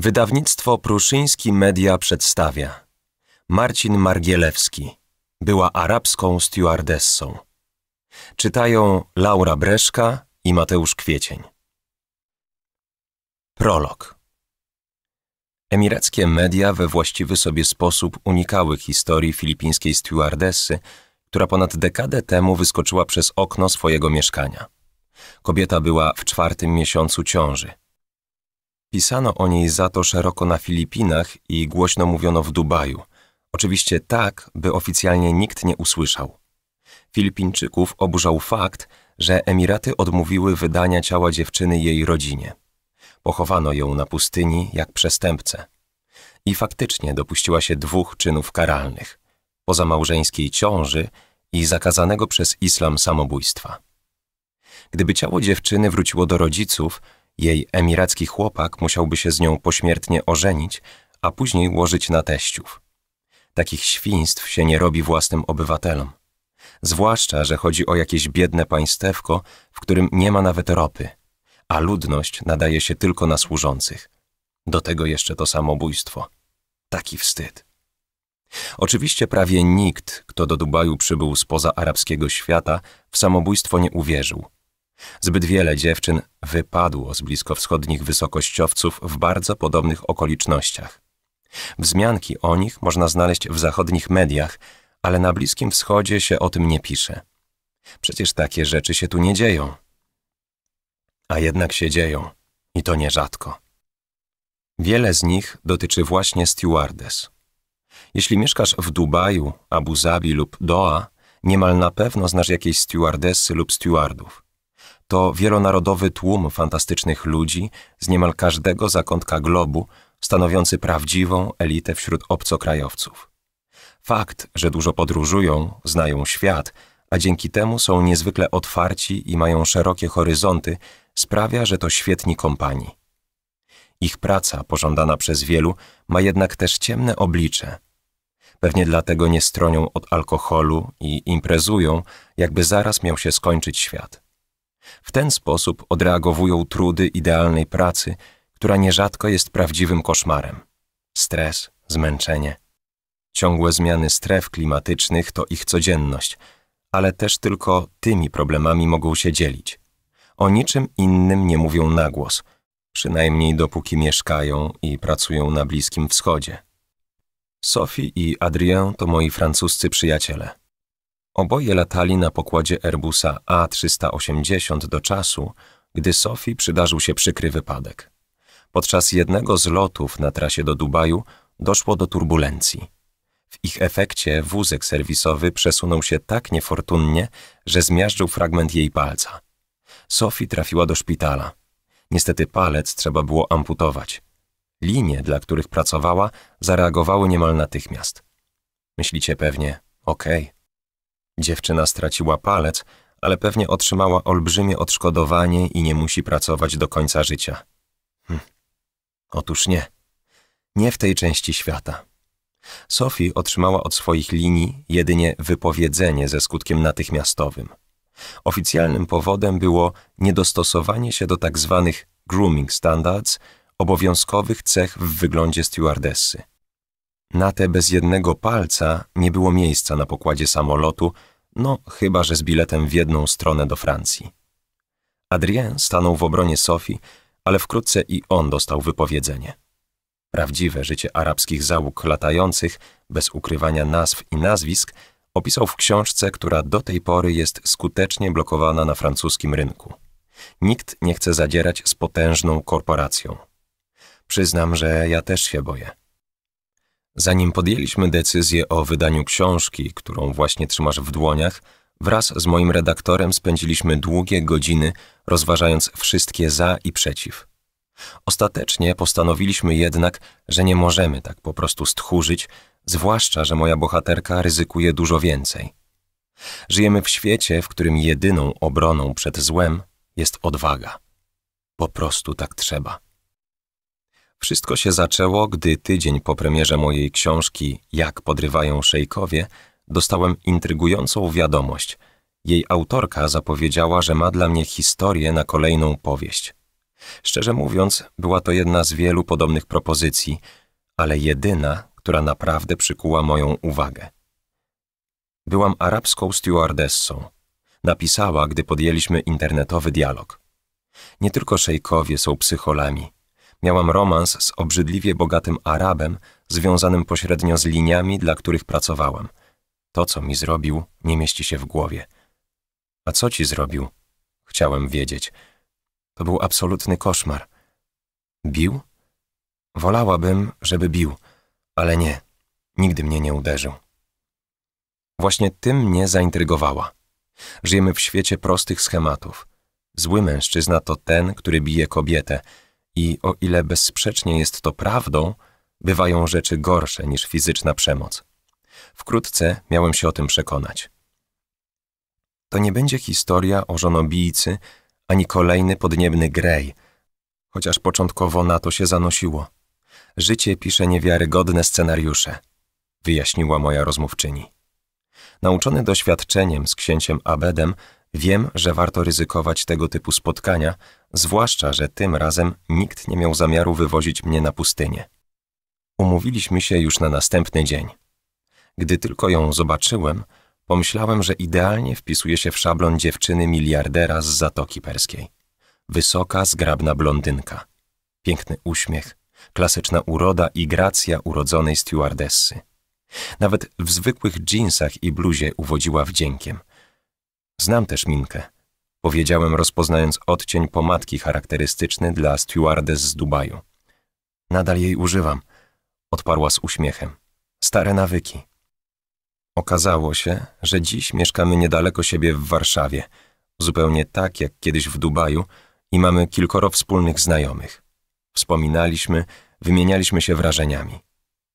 Wydawnictwo Pruszyński Media przedstawia Marcin Margielewski była arabską stewardessą. Czytają Laura Breszka i Mateusz Kwiecień. Prolog Emirackie media we właściwy sobie sposób unikały historii filipińskiej stewardessy, która ponad dekadę temu wyskoczyła przez okno swojego mieszkania. Kobieta była w czwartym miesiącu ciąży – Pisano o niej za to szeroko na Filipinach i głośno mówiono w Dubaju. Oczywiście tak, by oficjalnie nikt nie usłyszał. Filipińczyków oburzał fakt, że Emiraty odmówiły wydania ciała dziewczyny jej rodzinie. Pochowano ją na pustyni jak przestępcę. I faktycznie dopuściła się dwóch czynów karalnych: pozamałżeńskiej ciąży i zakazanego przez islam samobójstwa. Gdyby ciało dziewczyny wróciło do rodziców, jej emiracki chłopak musiałby się z nią pośmiertnie ożenić, a później łożyć na teściów. Takich świństw się nie robi własnym obywatelom. Zwłaszcza, że chodzi o jakieś biedne państewko, w którym nie ma nawet ropy, a ludność nadaje się tylko na służących. Do tego jeszcze to samobójstwo. Taki wstyd. Oczywiście prawie nikt, kto do Dubaju przybył spoza arabskiego świata, w samobójstwo nie uwierzył – Zbyt wiele dziewczyn wypadło z bliskowschodnich wysokościowców w bardzo podobnych okolicznościach. Wzmianki o nich można znaleźć w zachodnich mediach, ale na Bliskim Wschodzie się o tym nie pisze. Przecież takie rzeczy się tu nie dzieją. A jednak się dzieją, i to nierzadko. Wiele z nich dotyczy właśnie stewardess. Jeśli mieszkasz w Dubaju, Abu Zabi lub Doha, niemal na pewno znasz jakieś stewardessy lub stewardów to wielonarodowy tłum fantastycznych ludzi z niemal każdego zakątka globu, stanowiący prawdziwą elitę wśród obcokrajowców. Fakt, że dużo podróżują, znają świat, a dzięki temu są niezwykle otwarci i mają szerokie horyzonty, sprawia, że to świetni kompanii. Ich praca, pożądana przez wielu, ma jednak też ciemne oblicze. Pewnie dlatego nie stronią od alkoholu i imprezują, jakby zaraz miał się skończyć świat. W ten sposób odreagowują trudy idealnej pracy, która nierzadko jest prawdziwym koszmarem. Stres, zmęczenie. Ciągłe zmiany stref klimatycznych to ich codzienność, ale też tylko tymi problemami mogą się dzielić. O niczym innym nie mówią na głos, przynajmniej dopóki mieszkają i pracują na Bliskim Wschodzie. Sophie i Adrien to moi francuscy przyjaciele. Oboje latali na pokładzie Airbusa A380 do czasu, gdy Sophie przydarzył się przykry wypadek. Podczas jednego z lotów na trasie do Dubaju doszło do turbulencji. W ich efekcie wózek serwisowy przesunął się tak niefortunnie, że zmiażdżył fragment jej palca. Sophie trafiła do szpitala. Niestety palec trzeba było amputować. Linie, dla których pracowała, zareagowały niemal natychmiast. Myślicie pewnie, okej, okay, Dziewczyna straciła palec, ale pewnie otrzymała olbrzymie odszkodowanie i nie musi pracować do końca życia. Hm. Otóż nie. Nie w tej części świata. Sophie otrzymała od swoich linii jedynie wypowiedzenie ze skutkiem natychmiastowym. Oficjalnym powodem było niedostosowanie się do tzw. Tak grooming standards, obowiązkowych cech w wyglądzie stewardessy. Na te bez jednego palca nie było miejsca na pokładzie samolotu, no chyba, że z biletem w jedną stronę do Francji. Adrien stanął w obronie Sofii, ale wkrótce i on dostał wypowiedzenie. Prawdziwe życie arabskich załóg latających, bez ukrywania nazw i nazwisk, opisał w książce, która do tej pory jest skutecznie blokowana na francuskim rynku. Nikt nie chce zadzierać z potężną korporacją. Przyznam, że ja też się boję. Zanim podjęliśmy decyzję o wydaniu książki, którą właśnie trzymasz w dłoniach, wraz z moim redaktorem spędziliśmy długie godziny rozważając wszystkie za i przeciw. Ostatecznie postanowiliśmy jednak, że nie możemy tak po prostu stchórzyć, zwłaszcza, że moja bohaterka ryzykuje dużo więcej. Żyjemy w świecie, w którym jedyną obroną przed złem jest odwaga. Po prostu tak trzeba. Wszystko się zaczęło, gdy tydzień po premierze mojej książki Jak podrywają szejkowie dostałem intrygującą wiadomość. Jej autorka zapowiedziała, że ma dla mnie historię na kolejną powieść. Szczerze mówiąc, była to jedna z wielu podobnych propozycji, ale jedyna, która naprawdę przykuła moją uwagę. Byłam arabską stewardessą. Napisała, gdy podjęliśmy internetowy dialog. Nie tylko szejkowie są psycholami – miałam romans z obrzydliwie bogatym Arabem, związanym pośrednio z liniami, dla których pracowałam. To, co mi zrobił, nie mieści się w głowie. A co ci zrobił? Chciałem wiedzieć. To był absolutny koszmar. Bił? Wolałabym, żeby bił, ale nie. Nigdy mnie nie uderzył. Właśnie tym mnie zaintrygowała. Żyjemy w świecie prostych schematów. Zły mężczyzna to ten, który bije kobietę, i o ile bezsprzecznie jest to prawdą, bywają rzeczy gorsze niż fizyczna przemoc. Wkrótce miałem się o tym przekonać. To nie będzie historia o żonobijcy, ani kolejny podniebny grej, chociaż początkowo na to się zanosiło. Życie pisze niewiarygodne scenariusze, wyjaśniła moja rozmówczyni. Nauczony doświadczeniem z księciem Abedem, Wiem, że warto ryzykować tego typu spotkania, zwłaszcza, że tym razem nikt nie miał zamiaru wywozić mnie na pustynię. Umówiliśmy się już na następny dzień. Gdy tylko ją zobaczyłem, pomyślałem, że idealnie wpisuje się w szablon dziewczyny miliardera z Zatoki Perskiej. Wysoka, zgrabna blondynka. Piękny uśmiech, klasyczna uroda i gracja urodzonej stewardessy. Nawet w zwykłych dżinsach i bluzie uwodziła wdziękiem. Znam też Minkę. Powiedziałem, rozpoznając odcień pomadki charakterystyczny dla stewardess z Dubaju. Nadal jej używam, odparła z uśmiechem. Stare nawyki. Okazało się, że dziś mieszkamy niedaleko siebie w Warszawie, zupełnie tak jak kiedyś w Dubaju i mamy kilkoro wspólnych znajomych. Wspominaliśmy, wymienialiśmy się wrażeniami.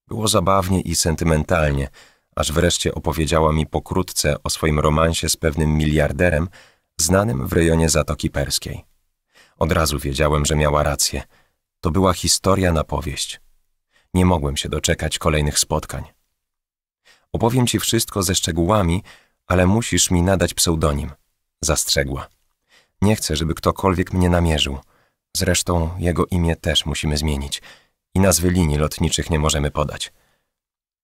Było zabawnie i sentymentalnie – aż wreszcie opowiedziała mi pokrótce o swoim romansie z pewnym miliarderem znanym w rejonie Zatoki Perskiej. Od razu wiedziałem, że miała rację. To była historia na powieść. Nie mogłem się doczekać kolejnych spotkań. Opowiem ci wszystko ze szczegółami, ale musisz mi nadać pseudonim. Zastrzegła. Nie chcę, żeby ktokolwiek mnie namierzył. Zresztą jego imię też musimy zmienić i nazwy linii lotniczych nie możemy podać.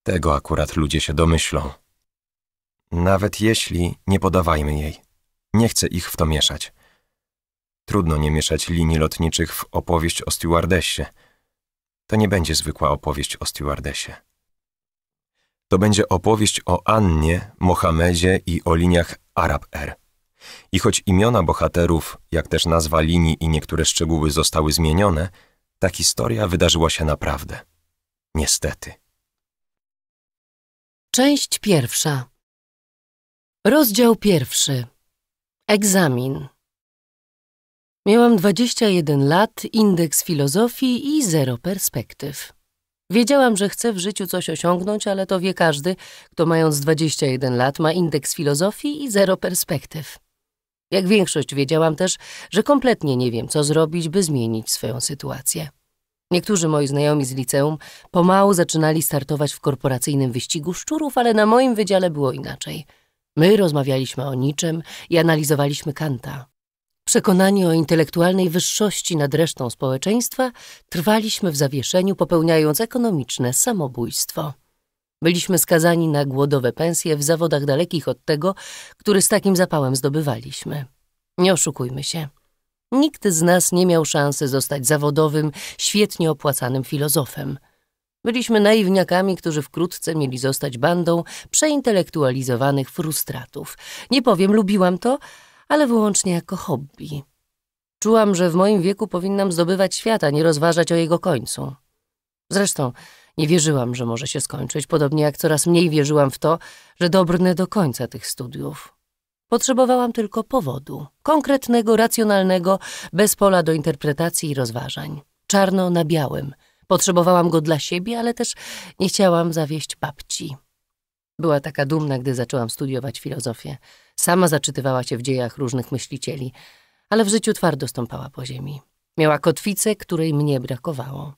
Tego akurat ludzie się domyślą. Nawet jeśli, nie podawajmy jej. Nie chcę ich w to mieszać. Trudno nie mieszać linii lotniczych w opowieść o stewardesie. To nie będzie zwykła opowieść o stewardesie. To będzie opowieść o Annie, Mohamedzie i o liniach Arab Air. I choć imiona bohaterów, jak też nazwa linii i niektóre szczegóły zostały zmienione, ta historia wydarzyła się naprawdę. Niestety. Część pierwsza. Rozdział pierwszy. Egzamin. Miałam 21 lat, indeks filozofii i zero perspektyw. Wiedziałam, że chcę w życiu coś osiągnąć, ale to wie każdy, kto mając 21 lat ma indeks filozofii i zero perspektyw. Jak większość wiedziałam też, że kompletnie nie wiem, co zrobić, by zmienić swoją sytuację. Niektórzy moi znajomi z liceum pomału zaczynali startować w korporacyjnym wyścigu szczurów, ale na moim wydziale było inaczej. My rozmawialiśmy o niczym i analizowaliśmy Kanta. Przekonani o intelektualnej wyższości nad resztą społeczeństwa, trwaliśmy w zawieszeniu, popełniając ekonomiczne samobójstwo. Byliśmy skazani na głodowe pensje w zawodach dalekich od tego, który z takim zapałem zdobywaliśmy. Nie oszukujmy się. Nikt z nas nie miał szansy zostać zawodowym, świetnie opłacanym filozofem. Byliśmy naiwniakami, którzy wkrótce mieli zostać bandą przeintelektualizowanych frustratów. Nie powiem, lubiłam to, ale wyłącznie jako hobby. Czułam, że w moim wieku powinnam zdobywać świata, nie rozważać o jego końcu. Zresztą nie wierzyłam, że może się skończyć, podobnie jak coraz mniej wierzyłam w to, że dobrnę do końca tych studiów. Potrzebowałam tylko powodu, konkretnego, racjonalnego, bez pola do interpretacji i rozważań. Czarno na białym. Potrzebowałam go dla siebie, ale też nie chciałam zawieść babci. Była taka dumna, gdy zaczęłam studiować filozofię. Sama zaczytywała się w dziejach różnych myślicieli, ale w życiu twardo stąpała po ziemi. Miała kotwicę, której mnie brakowało.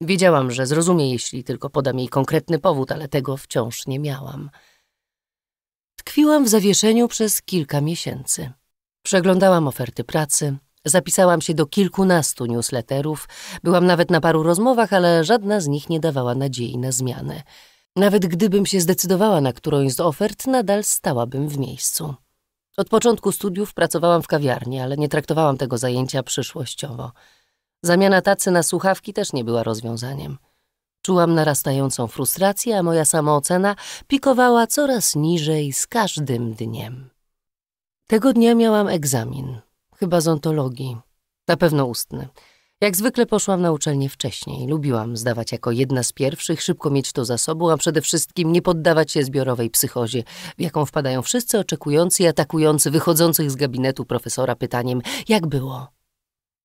Wiedziałam, że zrozumie, jeśli tylko podam jej konkretny powód, ale tego wciąż nie miałam. Tkwiłam w zawieszeniu przez kilka miesięcy. Przeglądałam oferty pracy, zapisałam się do kilkunastu newsletterów, byłam nawet na paru rozmowach, ale żadna z nich nie dawała nadziei na zmianę. Nawet gdybym się zdecydowała na którąś z ofert, nadal stałabym w miejscu. Od początku studiów pracowałam w kawiarni, ale nie traktowałam tego zajęcia przyszłościowo. Zamiana tacy na słuchawki też nie była rozwiązaniem. Czułam narastającą frustrację, a moja samoocena pikowała coraz niżej z każdym dniem. Tego dnia miałam egzamin, chyba z ontologii, na pewno ustny. Jak zwykle poszłam na uczelnię wcześniej. Lubiłam zdawać jako jedna z pierwszych, szybko mieć to za sobą, a przede wszystkim nie poddawać się zbiorowej psychozie, w jaką wpadają wszyscy oczekujący i atakujący wychodzących z gabinetu profesora pytaniem, jak było?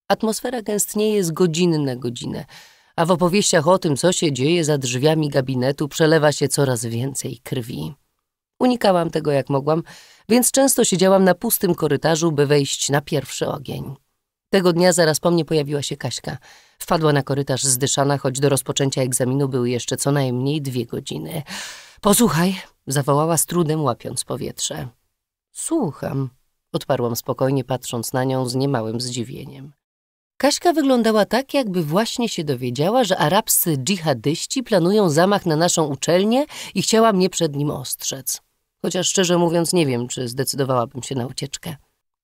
Atmosfera gęstnieje z godziny na godzinę a w opowieściach o tym, co się dzieje za drzwiami gabinetu, przelewa się coraz więcej krwi. Unikałam tego jak mogłam, więc często siedziałam na pustym korytarzu, by wejść na pierwszy ogień. Tego dnia zaraz po mnie pojawiła się Kaśka. Wpadła na korytarz zdyszana, choć do rozpoczęcia egzaminu były jeszcze co najmniej dwie godziny. Posłuchaj, zawołała z trudem, łapiąc powietrze. Słucham, odparłam spokojnie, patrząc na nią z niemałym zdziwieniem. Kaśka wyglądała tak, jakby właśnie się dowiedziała, że arabscy dżihadyści planują zamach na naszą uczelnię i chciała mnie przed nim ostrzec. Chociaż szczerze mówiąc nie wiem, czy zdecydowałabym się na ucieczkę.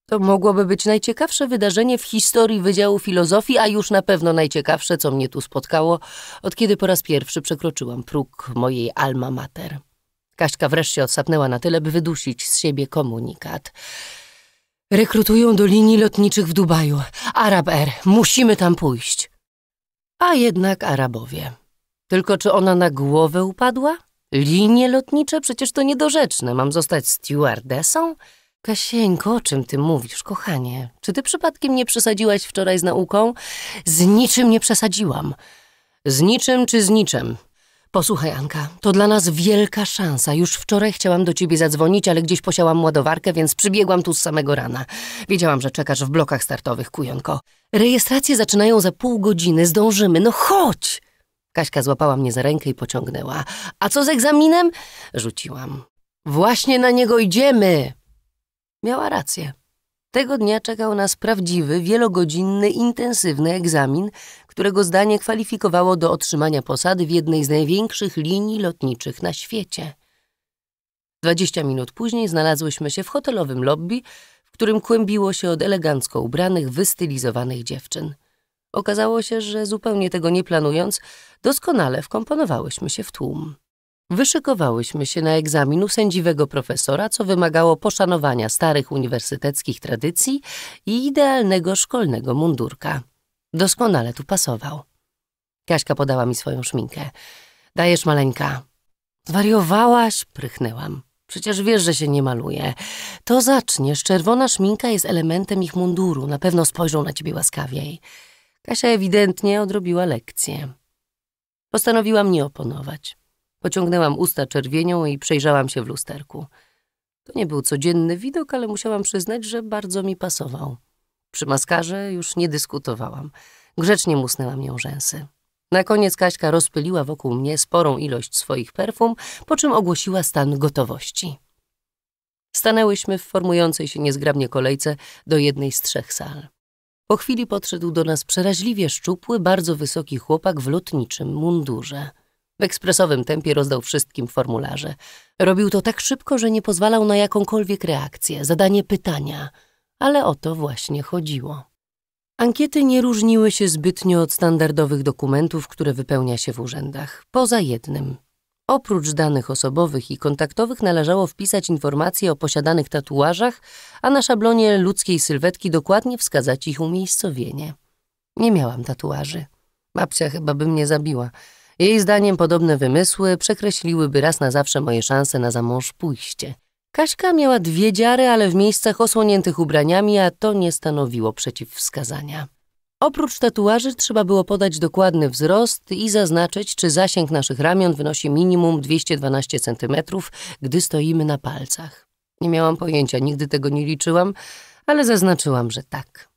To mogłoby być najciekawsze wydarzenie w historii Wydziału Filozofii, a już na pewno najciekawsze, co mnie tu spotkało, od kiedy po raz pierwszy przekroczyłam próg mojej alma mater. Kaśka wreszcie odsapnęła na tyle, by wydusić z siebie komunikat – Rekrutują do linii lotniczych w Dubaju. Arab Air. Musimy tam pójść. A jednak Arabowie. Tylko czy ona na głowę upadła? Linie lotnicze? Przecież to niedorzeczne. Mam zostać stewardesą? Kasieńko, o czym ty mówisz, kochanie? Czy ty przypadkiem nie przesadziłaś wczoraj z nauką? Z niczym nie przesadziłam. Z niczym czy z niczym? Posłuchaj, Anka, to dla nas wielka szansa. Już wczoraj chciałam do ciebie zadzwonić, ale gdzieś posiałam ładowarkę, więc przybiegłam tu z samego rana. Wiedziałam, że czekasz w blokach startowych, kujonko. Rejestracje zaczynają za pół godziny, zdążymy, no chodź! Kaśka złapała mnie za rękę i pociągnęła. A co z egzaminem? Rzuciłam. Właśnie na niego idziemy! Miała rację. Tego dnia czekał nas prawdziwy, wielogodzinny, intensywny egzamin, którego zdanie kwalifikowało do otrzymania posady w jednej z największych linii lotniczych na świecie. Dwadzieścia minut później znalazłyśmy się w hotelowym lobby, w którym kłębiło się od elegancko ubranych, wystylizowanych dziewczyn. Okazało się, że zupełnie tego nie planując, doskonale wkomponowałyśmy się w tłum. Wyszykowałyśmy się na egzaminu sędziwego profesora, co wymagało poszanowania starych uniwersyteckich tradycji i idealnego szkolnego mundurka. Doskonale tu pasował. Kaśka podała mi swoją szminkę. Dajesz maleńka. Zwariowałaś? Prychnęłam. Przecież wiesz, że się nie maluje. To zaczniesz. Czerwona szminka jest elementem ich munduru. Na pewno spojrzą na ciebie łaskawiej. Kasia ewidentnie odrobiła lekcję. Postanowiłam nie oponować. Pociągnęłam usta czerwienią i przejrzałam się w lusterku. To nie był codzienny widok, ale musiałam przyznać, że bardzo mi pasował. Przy maskarze już nie dyskutowałam. Grzecznie musnęłam nią rzęsy. Na koniec Kaśka rozpyliła wokół mnie sporą ilość swoich perfum, po czym ogłosiła stan gotowości. Stanęłyśmy w formującej się niezgrabnie kolejce do jednej z trzech sal. Po chwili podszedł do nas przeraźliwie szczupły, bardzo wysoki chłopak w lotniczym mundurze. W ekspresowym tempie rozdał wszystkim formularze. Robił to tak szybko, że nie pozwalał na jakąkolwiek reakcję, zadanie pytania, ale o to właśnie chodziło. Ankiety nie różniły się zbytnio od standardowych dokumentów, które wypełnia się w urzędach, poza jednym. Oprócz danych osobowych i kontaktowych należało wpisać informacje o posiadanych tatuażach, a na szablonie ludzkiej sylwetki dokładnie wskazać ich umiejscowienie. Nie miałam tatuaży. Babcia chyba by mnie zabiła. Jej zdaniem podobne wymysły przekreśliłyby raz na zawsze moje szanse na za mąż pójście. Kaśka miała dwie dziary, ale w miejscach osłoniętych ubraniami, a to nie stanowiło przeciwwskazania. Oprócz tatuaży trzeba było podać dokładny wzrost i zaznaczyć, czy zasięg naszych ramion wynosi minimum 212 cm, gdy stoimy na palcach. Nie miałam pojęcia, nigdy tego nie liczyłam, ale zaznaczyłam, że tak.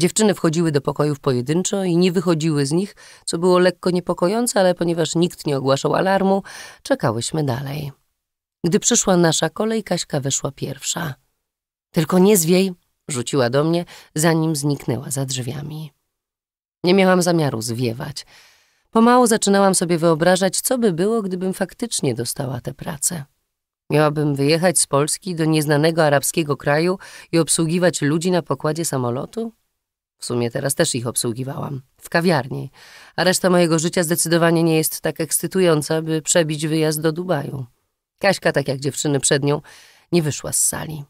Dziewczyny wchodziły do pokojów pojedynczo i nie wychodziły z nich, co było lekko niepokojące, ale ponieważ nikt nie ogłaszał alarmu, czekałyśmy dalej. Gdy przyszła nasza kolej, Kaśka weszła pierwsza. Tylko nie zwiej, rzuciła do mnie, zanim zniknęła za drzwiami. Nie miałam zamiaru zwiewać. Pomału zaczynałam sobie wyobrażać, co by było, gdybym faktycznie dostała tę pracę. Miałabym wyjechać z Polski do nieznanego arabskiego kraju i obsługiwać ludzi na pokładzie samolotu? W sumie teraz też ich obsługiwałam. W kawiarni. A reszta mojego życia zdecydowanie nie jest tak ekscytująca, by przebić wyjazd do Dubaju. Kaśka, tak jak dziewczyny przed nią, nie wyszła z sali.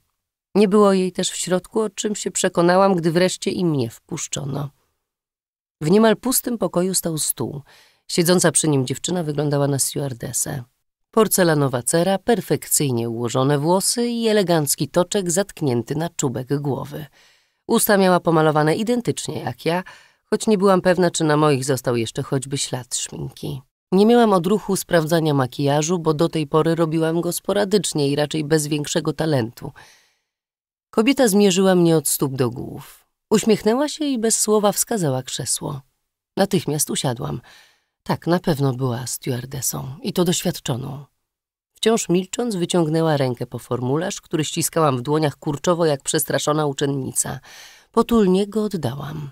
Nie było jej też w środku, o czym się przekonałam, gdy wreszcie i mnie wpuszczono. W niemal pustym pokoju stał stół. Siedząca przy nim dziewczyna wyglądała na stewardesę. Porcelanowa cera, perfekcyjnie ułożone włosy i elegancki toczek zatknięty na czubek głowy – Usta miała pomalowane identycznie jak ja, choć nie byłam pewna, czy na moich został jeszcze choćby ślad szminki. Nie miałam odruchu sprawdzania makijażu, bo do tej pory robiłam go sporadycznie i raczej bez większego talentu. Kobieta zmierzyła mnie od stóp do głów. Uśmiechnęła się i bez słowa wskazała krzesło. Natychmiast usiadłam. Tak, na pewno była stewardesą i to doświadczoną. Wciąż milcząc, wyciągnęła rękę po formularz, który ściskałam w dłoniach kurczowo jak przestraszona uczennica. Potulnie go oddałam.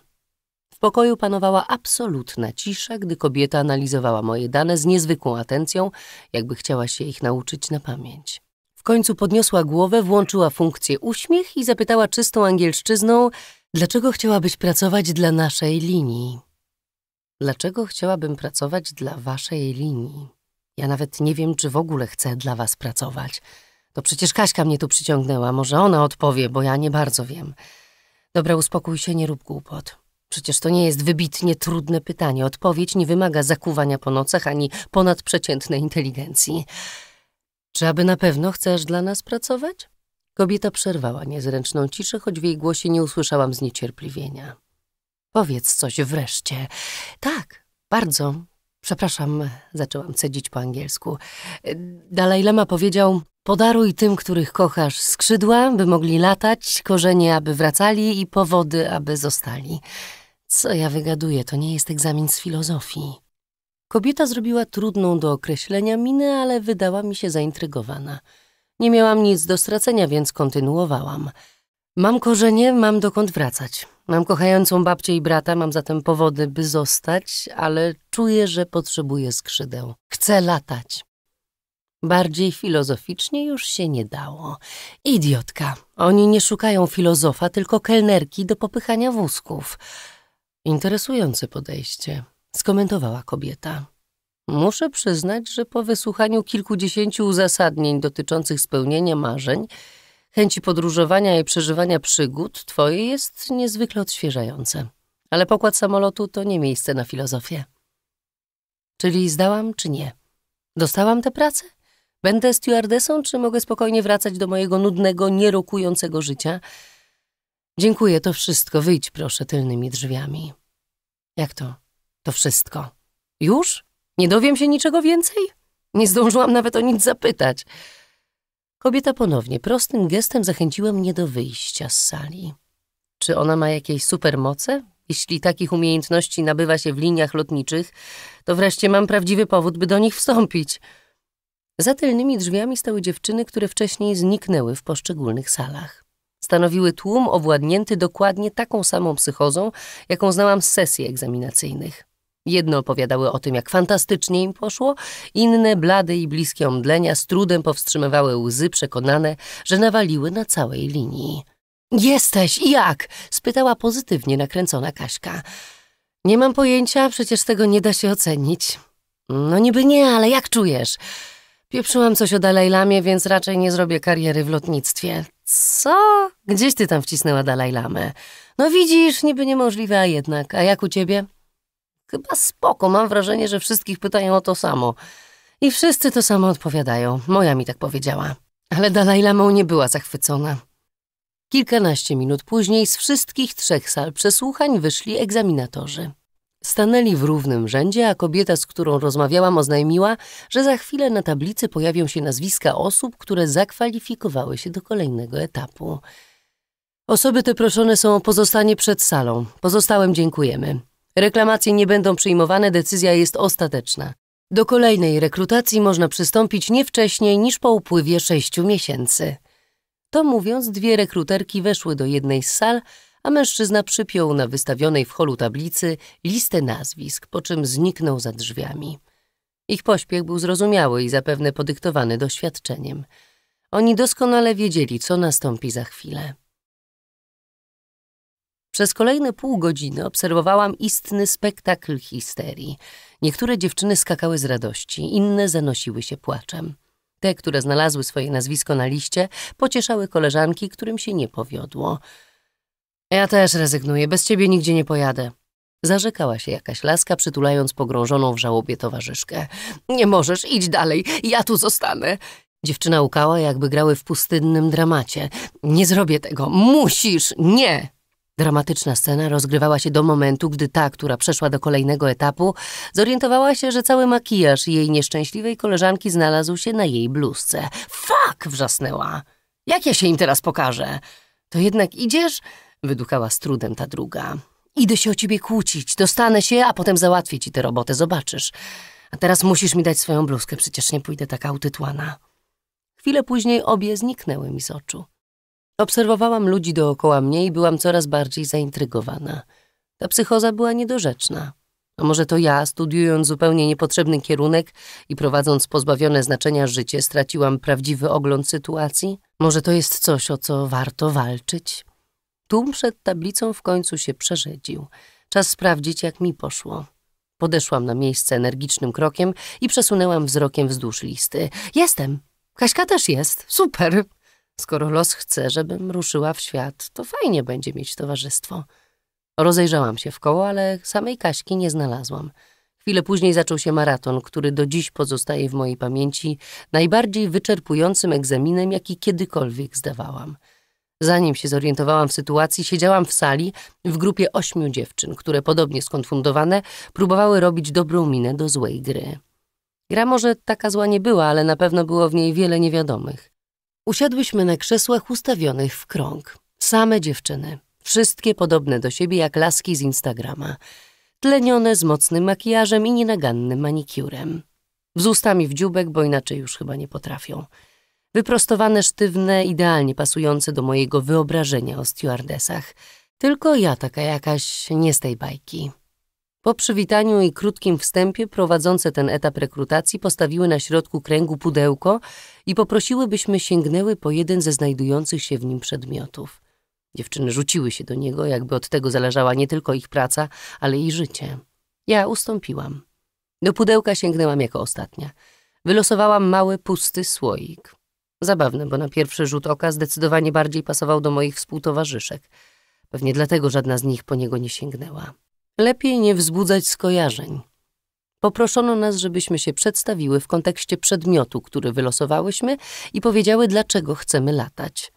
W pokoju panowała absolutna cisza, gdy kobieta analizowała moje dane z niezwykłą atencją, jakby chciała się ich nauczyć na pamięć. W końcu podniosła głowę, włączyła funkcję uśmiech i zapytała czystą angielszczyzną, dlaczego chciałabyś pracować dla naszej linii. Dlaczego chciałabym pracować dla waszej linii? Ja nawet nie wiem, czy w ogóle chcę dla was pracować. To przecież Kaśka mnie tu przyciągnęła, może ona odpowie, bo ja nie bardzo wiem. Dobra, uspokój się, nie rób głupot. Przecież to nie jest wybitnie trudne pytanie. Odpowiedź nie wymaga zakuwania po nocach ani ponadprzeciętnej inteligencji. Czy aby na pewno chcesz dla nas pracować? Kobieta przerwała niezręczną ciszę, choć w jej głosie nie usłyszałam zniecierpliwienia. Powiedz coś wreszcie. Tak, bardzo, Przepraszam, zaczęłam cedzić po angielsku. Dalaj Lama powiedział: Podaruj tym, których kochasz, skrzydła, by mogli latać, korzenie, aby wracali i powody, aby zostali. Co ja wygaduję, to nie jest egzamin z filozofii. Kobieta zrobiła trudną do określenia minę, ale wydała mi się zaintrygowana. Nie miałam nic do stracenia, więc kontynuowałam. Mam korzenie, mam dokąd wracać. Mam kochającą babcię i brata, mam zatem powody, by zostać, ale czuję, że potrzebuję skrzydeł. Chcę latać. Bardziej filozoficznie już się nie dało. Idiotka. Oni nie szukają filozofa, tylko kelnerki do popychania wózków. Interesujące podejście, skomentowała kobieta. Muszę przyznać, że po wysłuchaniu kilkudziesięciu uzasadnień dotyczących spełnienia marzeń, Chęci podróżowania i przeżywania przygód twoje jest niezwykle odświeżające. Ale pokład samolotu to nie miejsce na filozofię. Czyli zdałam czy nie? Dostałam tę pracę? Będę stewardesą, czy mogę spokojnie wracać do mojego nudnego, nierokującego życia? Dziękuję, to wszystko. Wyjdź proszę tylnymi drzwiami. Jak to? To wszystko. Już? Nie dowiem się niczego więcej? Nie zdążyłam nawet o nic zapytać. Kobieta ponownie prostym gestem zachęciła mnie do wyjścia z sali. Czy ona ma jakieś supermoce? Jeśli takich umiejętności nabywa się w liniach lotniczych, to wreszcie mam prawdziwy powód, by do nich wstąpić. Za tylnymi drzwiami stały dziewczyny, które wcześniej zniknęły w poszczególnych salach. Stanowiły tłum owładnięty dokładnie taką samą psychozą, jaką znałam z sesji egzaminacyjnych. Jedne opowiadały o tym, jak fantastycznie im poszło, inne, blade i bliskie omdlenia, z trudem powstrzymywały łzy, przekonane, że nawaliły na całej linii. Jesteś, jak? spytała pozytywnie nakręcona Kaśka. Nie mam pojęcia, przecież tego nie da się ocenić. No niby nie, ale jak czujesz? Pieprzyłam coś o Dalajlamie, więc raczej nie zrobię kariery w lotnictwie. Co? Gdzieś ty tam wcisnęła Dalajlamę. No widzisz, niby niemożliwe, a jednak. A jak u ciebie? Chyba spoko, mam wrażenie, że wszystkich pytają o to samo. I wszyscy to samo odpowiadają. Moja mi tak powiedziała. Ale Dalaj Lamą nie była zachwycona. Kilkanaście minut później z wszystkich trzech sal przesłuchań wyszli egzaminatorzy. Stanęli w równym rzędzie, a kobieta, z którą rozmawiałam, oznajmiła, że za chwilę na tablicy pojawią się nazwiska osób, które zakwalifikowały się do kolejnego etapu. Osoby te proszone są o pozostanie przed salą. Pozostałym dziękujemy. Reklamacje nie będą przyjmowane, decyzja jest ostateczna. Do kolejnej rekrutacji można przystąpić nie wcześniej niż po upływie sześciu miesięcy. To mówiąc, dwie rekruterki weszły do jednej z sal, a mężczyzna przypiął na wystawionej w holu tablicy listę nazwisk, po czym zniknął za drzwiami. Ich pośpiech był zrozumiały i zapewne podyktowany doświadczeniem. Oni doskonale wiedzieli, co nastąpi za chwilę. Przez kolejne pół godziny obserwowałam istny spektakl histerii. Niektóre dziewczyny skakały z radości, inne zanosiły się płaczem. Te, które znalazły swoje nazwisko na liście, pocieszały koleżanki, którym się nie powiodło. Ja też rezygnuję, bez ciebie nigdzie nie pojadę. Zarzekała się jakaś laska, przytulając pogrążoną w żałobie towarzyszkę. Nie możesz, idź dalej, ja tu zostanę. Dziewczyna łkała, jakby grały w pustynnym dramacie. Nie zrobię tego, musisz, nie! Dramatyczna scena rozgrywała się do momentu, gdy ta, która przeszła do kolejnego etapu, zorientowała się, że cały makijaż jej nieszczęśliwej koleżanki znalazł się na jej bluzce. Fak! wrzasnęła. Jak ja się im teraz pokażę? To jednak idziesz? Wyduchała z trudem ta druga. Idę się o ciebie kłócić, dostanę się, a potem załatwię ci tę robotę, zobaczysz. A teraz musisz mi dać swoją bluzkę, przecież nie pójdę taka utytłana. Chwilę później obie zniknęły mi z oczu. Obserwowałam ludzi dookoła mnie i byłam coraz bardziej zaintrygowana. Ta psychoza była niedorzeczna. A może to ja, studiując zupełnie niepotrzebny kierunek i prowadząc pozbawione znaczenia życie, straciłam prawdziwy ogląd sytuacji? Może to jest coś, o co warto walczyć? Tłum przed tablicą w końcu się przerzedził. Czas sprawdzić, jak mi poszło. Podeszłam na miejsce energicznym krokiem i przesunęłam wzrokiem wzdłuż listy. Jestem! Kaśka też jest! Super! Skoro los chce, żebym ruszyła w świat, to fajnie będzie mieć towarzystwo. Rozejrzałam się w koło, ale samej Kaśki nie znalazłam. Chwilę później zaczął się maraton, który do dziś pozostaje w mojej pamięci najbardziej wyczerpującym egzaminem, jaki kiedykolwiek zdawałam. Zanim się zorientowałam w sytuacji, siedziałam w sali w grupie ośmiu dziewczyn, które podobnie skonfundowane próbowały robić dobrą minę do złej gry. Gra może taka zła nie była, ale na pewno było w niej wiele niewiadomych. Usiadłyśmy na krzesłach ustawionych w krąg. Same dziewczyny, wszystkie podobne do siebie jak laski z Instagrama, tlenione z mocnym makijażem i nienagannym manikiurem. Z ustami w dziubek, bo inaczej już chyba nie potrafią. Wyprostowane, sztywne, idealnie pasujące do mojego wyobrażenia o stewardesach. Tylko ja taka jakaś nie z tej bajki. Po przywitaniu i krótkim wstępie prowadzące ten etap rekrutacji postawiły na środku kręgu pudełko i poprosiły, byśmy sięgnęły po jeden ze znajdujących się w nim przedmiotów. Dziewczyny rzuciły się do niego, jakby od tego zależała nie tylko ich praca, ale i życie. Ja ustąpiłam. Do pudełka sięgnęłam jako ostatnia. Wylosowałam mały, pusty słoik. Zabawne, bo na pierwszy rzut oka zdecydowanie bardziej pasował do moich współtowarzyszek. Pewnie dlatego żadna z nich po niego nie sięgnęła. Lepiej nie wzbudzać skojarzeń. Poproszono nas, żebyśmy się przedstawiły w kontekście przedmiotu, który wylosowałyśmy i powiedziały, dlaczego chcemy latać.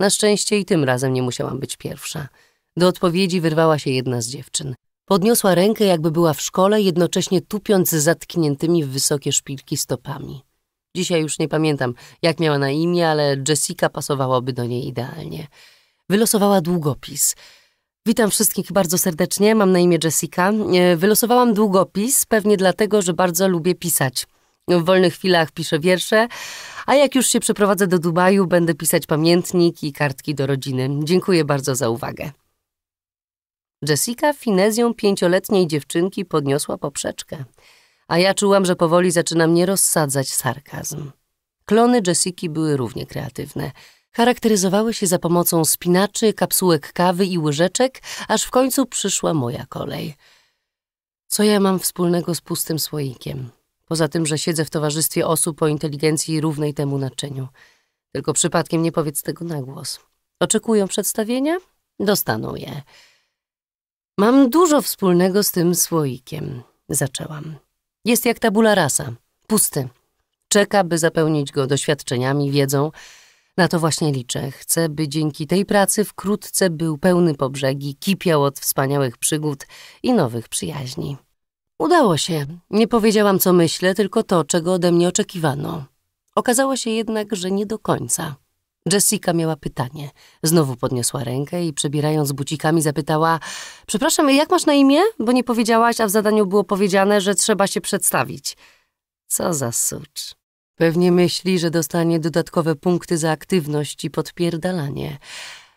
Na szczęście i tym razem nie musiałam być pierwsza. Do odpowiedzi wyrwała się jedna z dziewczyn. Podniosła rękę, jakby była w szkole, jednocześnie tupiąc zatkniętymi w wysokie szpilki stopami. Dzisiaj już nie pamiętam, jak miała na imię, ale Jessica pasowałaby do niej idealnie. Wylosowała długopis – Witam wszystkich bardzo serdecznie. Mam na imię Jessica. E, wylosowałam długopis, pewnie dlatego, że bardzo lubię pisać. W wolnych chwilach piszę wiersze, a jak już się przeprowadzę do Dubaju, będę pisać pamiętnik i kartki do rodziny. Dziękuję bardzo za uwagę. Jessica finezją pięcioletniej dziewczynki podniosła poprzeczkę, a ja czułam, że powoli zaczyna mnie rozsadzać sarkazm. Klony Jessiki były równie kreatywne – Charakteryzowały się za pomocą spinaczy, kapsułek kawy i łyżeczek, aż w końcu przyszła moja kolej. Co ja mam wspólnego z pustym słoikiem? Poza tym, że siedzę w towarzystwie osób o inteligencji równej temu naczyniu. Tylko przypadkiem nie powiedz tego na głos. Oczekują przedstawienia? Dostaną je. Mam dużo wspólnego z tym słoikiem, zaczęłam. Jest jak tabula rasa, pusty. Czeka, by zapełnić go doświadczeniami, wiedzą, na to właśnie liczę. Chcę, by dzięki tej pracy wkrótce był pełny po brzegi, kipiał od wspaniałych przygód i nowych przyjaźni. Udało się. Nie powiedziałam, co myślę, tylko to, czego ode mnie oczekiwano. Okazało się jednak, że nie do końca. Jessica miała pytanie. Znowu podniosła rękę i przebierając bucikami zapytała Przepraszam, jak masz na imię? Bo nie powiedziałaś, a w zadaniu było powiedziane, że trzeba się przedstawić. Co za sucz. Pewnie myśli, że dostanie dodatkowe punkty za aktywność i podpierdalanie.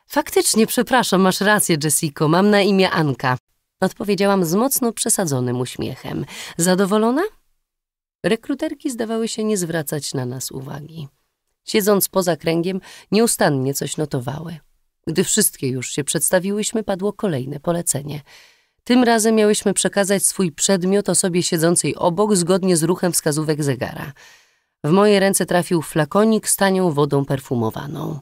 Faktycznie, przepraszam, masz rację, Jessico, mam na imię Anka. Odpowiedziałam z mocno przesadzonym uśmiechem. Zadowolona? Rekruterki zdawały się nie zwracać na nas uwagi. Siedząc poza kręgiem, nieustannie coś notowały. Gdy wszystkie już się przedstawiłyśmy, padło kolejne polecenie. Tym razem miałyśmy przekazać swój przedmiot osobie siedzącej obok zgodnie z ruchem wskazówek zegara – w moje ręce trafił flakonik z tanią wodą perfumowaną.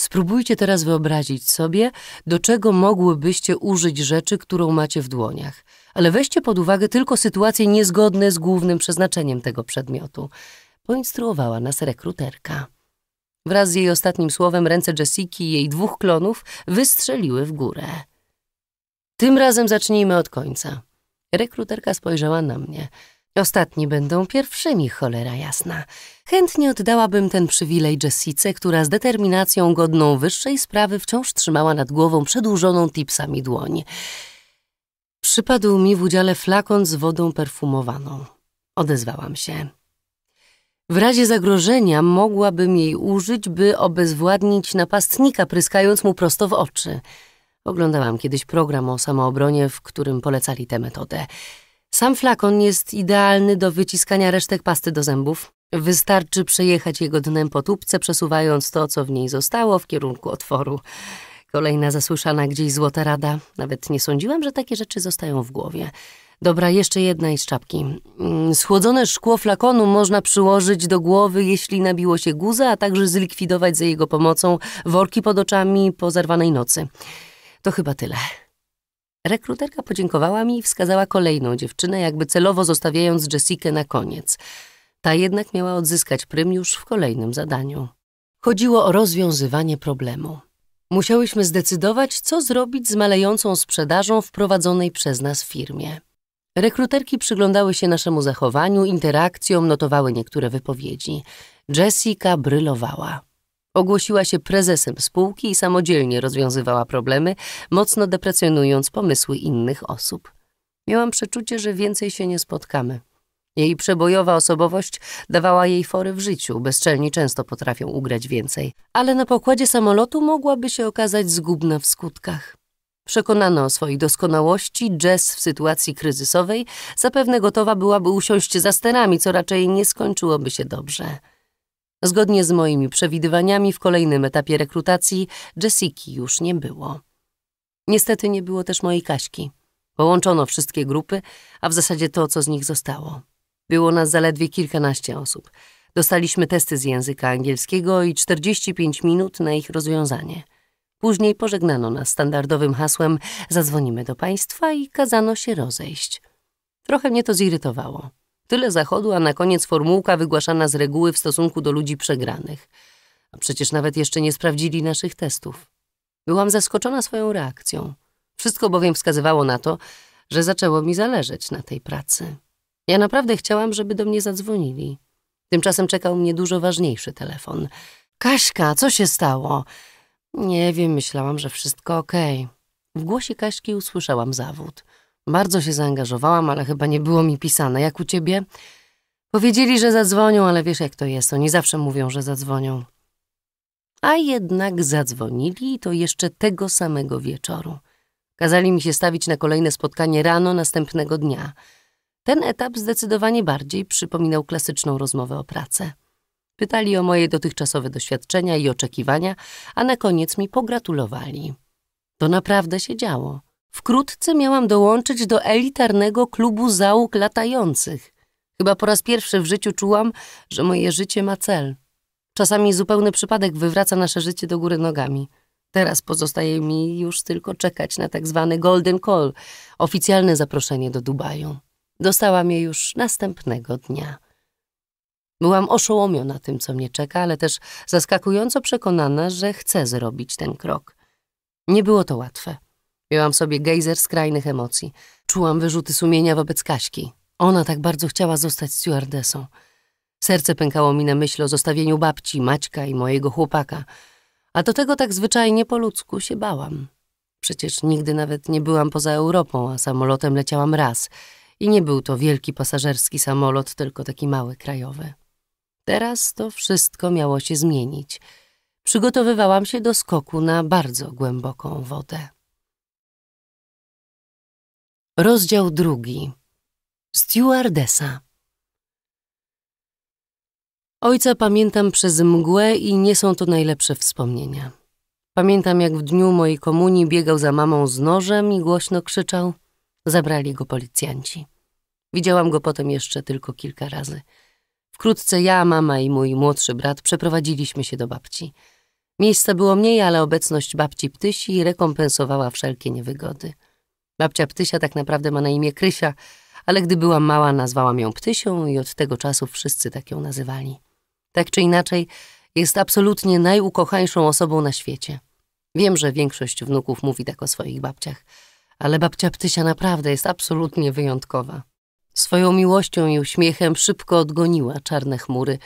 Spróbujcie teraz wyobrazić sobie, do czego mogłybyście użyć rzeczy, którą macie w dłoniach, ale weźcie pod uwagę tylko sytuacje niezgodne z głównym przeznaczeniem tego przedmiotu. Poinstruowała nas rekruterka. Wraz z jej ostatnim słowem ręce Jessiki i jej dwóch klonów wystrzeliły w górę. Tym razem zacznijmy od końca. Rekruterka spojrzała na mnie – Ostatni będą pierwszymi, cholera jasna. Chętnie oddałabym ten przywilej Jessice, która z determinacją godną wyższej sprawy wciąż trzymała nad głową przedłużoną tipsami dłoń. Przypadł mi w udziale flakon z wodą perfumowaną. Odezwałam się. W razie zagrożenia mogłabym jej użyć, by obezwładnić napastnika, pryskając mu prosto w oczy. Oglądałam kiedyś program o samoobronie, w którym polecali tę metodę. Sam flakon jest idealny do wyciskania resztek pasty do zębów. Wystarczy przejechać jego dnem po tubce, przesuwając to, co w niej zostało, w kierunku otworu. Kolejna zasłyszana gdzieś złota rada. Nawet nie sądziłam, że takie rzeczy zostają w głowie. Dobra, jeszcze jedna i z czapki. Mm, schłodzone szkło flakonu można przyłożyć do głowy, jeśli nabiło się guza, a także zlikwidować za jego pomocą worki pod oczami po zerwanej nocy. To chyba tyle. Rekruterka podziękowała mi i wskazała kolejną dziewczynę, jakby celowo zostawiając Jessikę na koniec. Ta jednak miała odzyskać prym już w kolejnym zadaniu. Chodziło o rozwiązywanie problemu. Musiałyśmy zdecydować, co zrobić z malejącą sprzedażą w prowadzonej przez nas firmie. Rekruterki przyglądały się naszemu zachowaniu, interakcjom, notowały niektóre wypowiedzi. Jessica brylowała. Ogłosiła się prezesem spółki i samodzielnie rozwiązywała problemy, mocno deprecjonując pomysły innych osób. Miałam przeczucie, że więcej się nie spotkamy. Jej przebojowa osobowość dawała jej fory w życiu, bezczelni często potrafią ugrać więcej, ale na pokładzie samolotu mogłaby się okazać zgubna w skutkach. Przekonana o swojej doskonałości, Jess w sytuacji kryzysowej zapewne gotowa byłaby usiąść za sterami, co raczej nie skończyłoby się dobrze. Zgodnie z moimi przewidywaniami w kolejnym etapie rekrutacji Jessiki już nie było. Niestety nie było też mojej Kaśki. Połączono wszystkie grupy, a w zasadzie to, co z nich zostało. Było nas zaledwie kilkanaście osób. Dostaliśmy testy z języka angielskiego i 45 minut na ich rozwiązanie. Później pożegnano nas standardowym hasłem zadzwonimy do państwa i kazano się rozejść. Trochę mnie to zirytowało. Tyle zachodu, a na koniec formułka wygłaszana z reguły w stosunku do ludzi przegranych. A przecież nawet jeszcze nie sprawdzili naszych testów. Byłam zaskoczona swoją reakcją. Wszystko bowiem wskazywało na to, że zaczęło mi zależeć na tej pracy. Ja naprawdę chciałam, żeby do mnie zadzwonili. Tymczasem czekał mnie dużo ważniejszy telefon. Kaśka, co się stało? Nie wiem, myślałam, że wszystko okej. Okay. W głosie Kaśki usłyszałam zawód. Bardzo się zaangażowałam, ale chyba nie było mi pisane. Jak u ciebie? Powiedzieli, że zadzwonią, ale wiesz jak to jest. Oni zawsze mówią, że zadzwonią. A jednak zadzwonili i to jeszcze tego samego wieczoru. Kazali mi się stawić na kolejne spotkanie rano następnego dnia. Ten etap zdecydowanie bardziej przypominał klasyczną rozmowę o pracę. Pytali o moje dotychczasowe doświadczenia i oczekiwania, a na koniec mi pogratulowali. To naprawdę się działo. Wkrótce miałam dołączyć do elitarnego klubu załóg latających. Chyba po raz pierwszy w życiu czułam, że moje życie ma cel. Czasami zupełny przypadek wywraca nasze życie do góry nogami. Teraz pozostaje mi już tylko czekać na tak zwany Golden Call, oficjalne zaproszenie do Dubaju. Dostałam je już następnego dnia. Byłam oszołomiona tym, co mnie czeka, ale też zaskakująco przekonana, że chcę zrobić ten krok. Nie było to łatwe. Miałam sobie gejzer skrajnych emocji. Czułam wyrzuty sumienia wobec Kaśki. Ona tak bardzo chciała zostać stewardesą. Serce pękało mi na myśl o zostawieniu babci, Maćka i mojego chłopaka. A do tego tak zwyczajnie po ludzku się bałam. Przecież nigdy nawet nie byłam poza Europą, a samolotem leciałam raz. I nie był to wielki pasażerski samolot, tylko taki mały, krajowy. Teraz to wszystko miało się zmienić. Przygotowywałam się do skoku na bardzo głęboką wodę. Rozdział drugi. Stewardesa. Ojca pamiętam przez mgłę i nie są to najlepsze wspomnienia. Pamiętam, jak w dniu mojej komunii biegał za mamą z nożem i głośno krzyczał. Zabrali go policjanci. Widziałam go potem jeszcze tylko kilka razy. Wkrótce ja, mama i mój młodszy brat przeprowadziliśmy się do babci. Miejsca było mniej, ale obecność babci Ptysi rekompensowała wszelkie niewygody – Babcia Ptysia tak naprawdę ma na imię Krysia, ale gdy była mała nazwałam ją Ptysią i od tego czasu wszyscy tak ją nazywali. Tak czy inaczej, jest absolutnie najukochańszą osobą na świecie. Wiem, że większość wnuków mówi tak o swoich babciach, ale babcia Ptysia naprawdę jest absolutnie wyjątkowa. Swoją miłością i uśmiechem szybko odgoniła czarne chmury,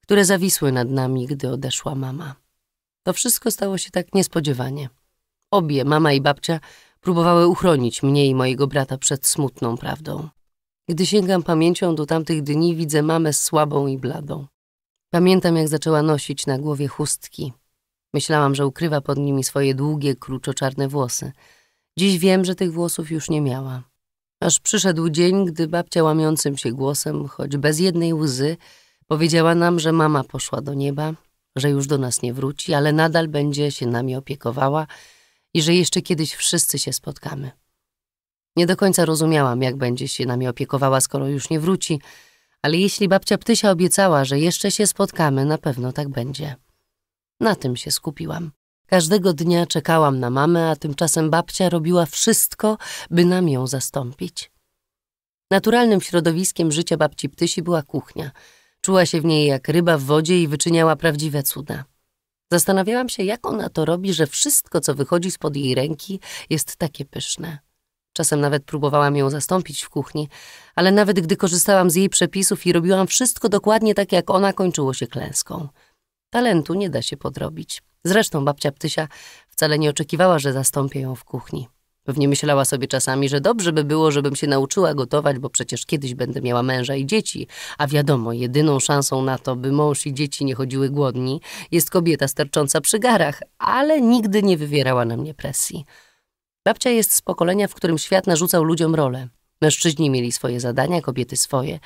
które zawisły nad nami, gdy odeszła mama. To wszystko stało się tak niespodziewanie. Obie, mama i babcia, próbowały uchronić mnie i mojego brata przed smutną prawdą. Gdy sięgam pamięcią do tamtych dni, widzę mamę słabą i bladą. Pamiętam, jak zaczęła nosić na głowie chustki. Myślałam, że ukrywa pod nimi swoje długie, kruczoczarne włosy. Dziś wiem, że tych włosów już nie miała. Aż przyszedł dzień, gdy babcia łamiącym się głosem, choć bez jednej łzy, powiedziała nam, że mama poszła do nieba, że już do nas nie wróci, ale nadal będzie się nami opiekowała – i że jeszcze kiedyś wszyscy się spotkamy. Nie do końca rozumiałam, jak będzie się nami opiekowała, skoro już nie wróci, ale jeśli babcia Ptysia obiecała, że jeszcze się spotkamy, na pewno tak będzie. Na tym się skupiłam. Każdego dnia czekałam na mamę, a tymczasem babcia robiła wszystko, by nam ją zastąpić. Naturalnym środowiskiem życia babci Ptysi była kuchnia. Czuła się w niej jak ryba w wodzie i wyczyniała prawdziwe cuda. Zastanawiałam się, jak ona to robi, że wszystko, co wychodzi spod jej ręki, jest takie pyszne. Czasem nawet próbowałam ją zastąpić w kuchni, ale nawet gdy korzystałam z jej przepisów i robiłam wszystko dokładnie tak, jak ona, kończyło się klęską. Talentu nie da się podrobić. Zresztą babcia Ptysia wcale nie oczekiwała, że zastąpię ją w kuchni. Pewnie myślała sobie czasami, że dobrze by było, żebym się nauczyła gotować, bo przecież kiedyś będę miała męża i dzieci. A wiadomo, jedyną szansą na to, by mąż i dzieci nie chodziły głodni, jest kobieta stercząca przy garach, ale nigdy nie wywierała na mnie presji. Babcia jest z pokolenia, w którym świat narzucał ludziom rolę. Mężczyźni mieli swoje zadania, kobiety swoje.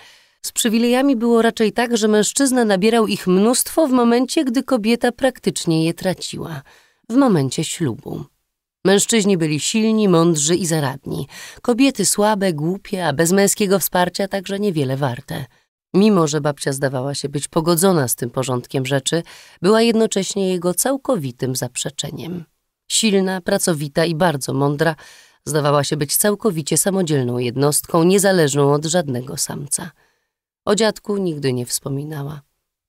Z przywilejami było raczej tak, że mężczyzna nabierał ich mnóstwo w momencie, gdy kobieta praktycznie je traciła w momencie ślubu. Mężczyźni byli silni, mądrzy i zaradni. Kobiety słabe, głupie, a bez męskiego wsparcia także niewiele warte. Mimo, że babcia zdawała się być pogodzona z tym porządkiem rzeczy, była jednocześnie jego całkowitym zaprzeczeniem. Silna, pracowita i bardzo mądra, zdawała się być całkowicie samodzielną jednostką, niezależną od żadnego samca. O dziadku nigdy nie wspominała.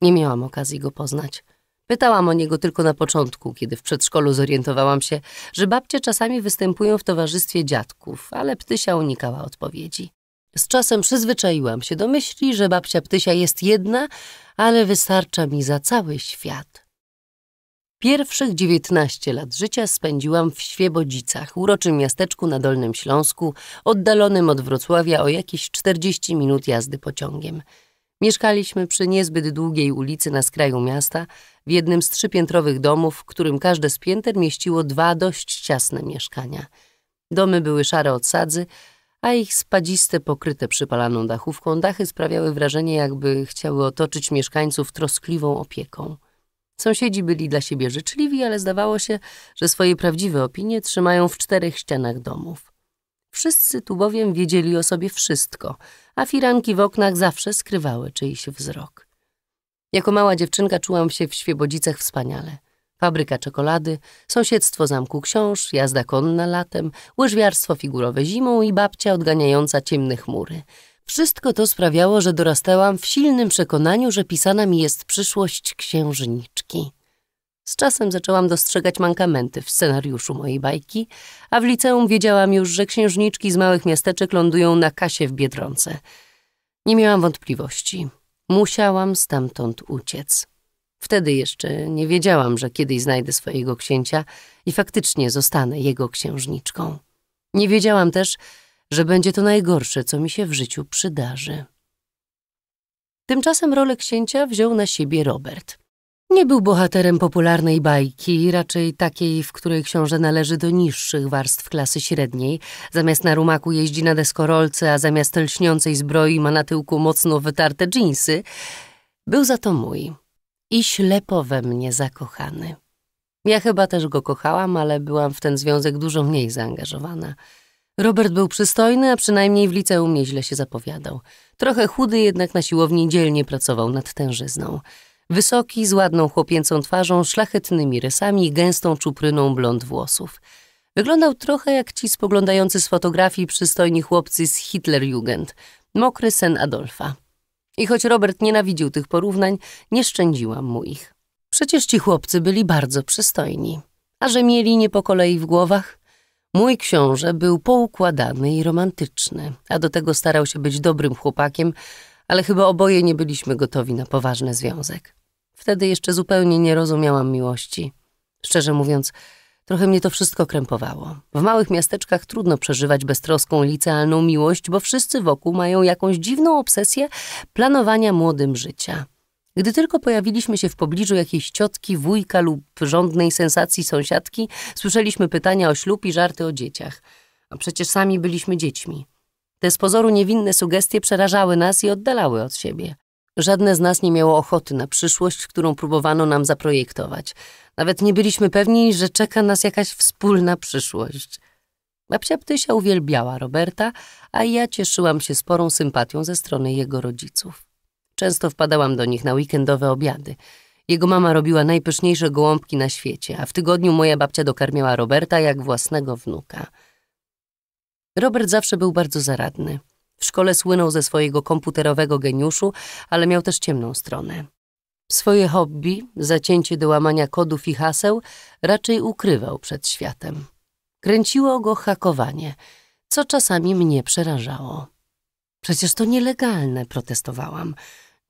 Nie miałam okazji go poznać. Pytałam o niego tylko na początku, kiedy w przedszkolu zorientowałam się, że babcie czasami występują w towarzystwie dziadków, ale Ptysia unikała odpowiedzi. Z czasem przyzwyczaiłam się do myśli, że babcia Ptysia jest jedna, ale wystarcza mi za cały świat. Pierwszych dziewiętnaście lat życia spędziłam w Świebodzicach, uroczym miasteczku na Dolnym Śląsku, oddalonym od Wrocławia o jakieś czterdzieści minut jazdy pociągiem. Mieszkaliśmy przy niezbyt długiej ulicy na skraju miasta, w jednym z trzypiętrowych domów, w którym każde z pięter mieściło dwa dość ciasne mieszkania. Domy były szare od sadzy, a ich spadziste, pokryte przypalaną dachówką dachy sprawiały wrażenie, jakby chciały otoczyć mieszkańców troskliwą opieką. Sąsiedzi byli dla siebie życzliwi, ale zdawało się, że swoje prawdziwe opinie trzymają w czterech ścianach domów. Wszyscy tu bowiem wiedzieli o sobie wszystko, a firanki w oknach zawsze skrywały czyjś wzrok. Jako mała dziewczynka czułam się w Świebodzicach wspaniale. Fabryka czekolady, sąsiedztwo zamku książ, jazda konna latem, łyżwiarstwo figurowe zimą i babcia odganiająca ciemne chmury. Wszystko to sprawiało, że dorastałam w silnym przekonaniu, że pisana mi jest przyszłość księżniczki. Z czasem zaczęłam dostrzegać mankamenty w scenariuszu mojej bajki, a w liceum wiedziałam już, że księżniczki z małych miasteczek lądują na kasie w Biedronce. Nie miałam wątpliwości. Musiałam stamtąd uciec. Wtedy jeszcze nie wiedziałam, że kiedyś znajdę swojego księcia i faktycznie zostanę jego księżniczką. Nie wiedziałam też, że będzie to najgorsze, co mi się w życiu przydarzy. Tymczasem rolę księcia wziął na siebie Robert – nie był bohaterem popularnej bajki, raczej takiej, w której książę należy do niższych warstw klasy średniej. Zamiast na rumaku jeździ na deskorolce, a zamiast lśniącej zbroi ma na tyłku mocno wytarte dżinsy. Był za to mój i ślepo we mnie zakochany. Ja chyba też go kochałam, ale byłam w ten związek dużo mniej zaangażowana. Robert był przystojny, a przynajmniej w liceum nieźle się zapowiadał. Trochę chudy, jednak na siłowni dzielnie pracował nad tężyzną. Wysoki, z ładną chłopięcą twarzą, szlachetnymi rysami i gęstą czupryną blond włosów. Wyglądał trochę jak ci spoglądający z fotografii przystojni chłopcy z Hitlerjugend, mokry sen Adolfa. I choć Robert nienawidził tych porównań, nie szczędziłam mu ich. Przecież ci chłopcy byli bardzo przystojni. A że mieli nie po kolei w głowach? Mój książę był poukładany i romantyczny, a do tego starał się być dobrym chłopakiem, ale chyba oboje nie byliśmy gotowi na poważny związek. Wtedy jeszcze zupełnie nie rozumiałam miłości. Szczerze mówiąc, trochę mnie to wszystko krępowało. W małych miasteczkach trudno przeżywać beztroską licealną miłość, bo wszyscy wokół mają jakąś dziwną obsesję planowania młodym życia. Gdy tylko pojawiliśmy się w pobliżu jakiejś ciotki, wujka lub żądnej sensacji sąsiadki, słyszeliśmy pytania o ślub i żarty o dzieciach. A przecież sami byliśmy dziećmi. Te z pozoru niewinne sugestie przerażały nas i oddalały od siebie. Żadne z nas nie miało ochoty na przyszłość, którą próbowano nam zaprojektować. Nawet nie byliśmy pewni, że czeka nas jakaś wspólna przyszłość. Babcia Ptysia uwielbiała Roberta, a ja cieszyłam się sporą sympatią ze strony jego rodziców. Często wpadałam do nich na weekendowe obiady. Jego mama robiła najpyszniejsze gołąbki na świecie, a w tygodniu moja babcia dokarmiała Roberta jak własnego wnuka. Robert zawsze był bardzo zaradny. W szkole słynął ze swojego komputerowego geniuszu, ale miał też ciemną stronę. Swoje hobby, zacięcie do łamania kodów i haseł, raczej ukrywał przed światem. Kręciło go hakowanie, co czasami mnie przerażało. Przecież to nielegalne, protestowałam.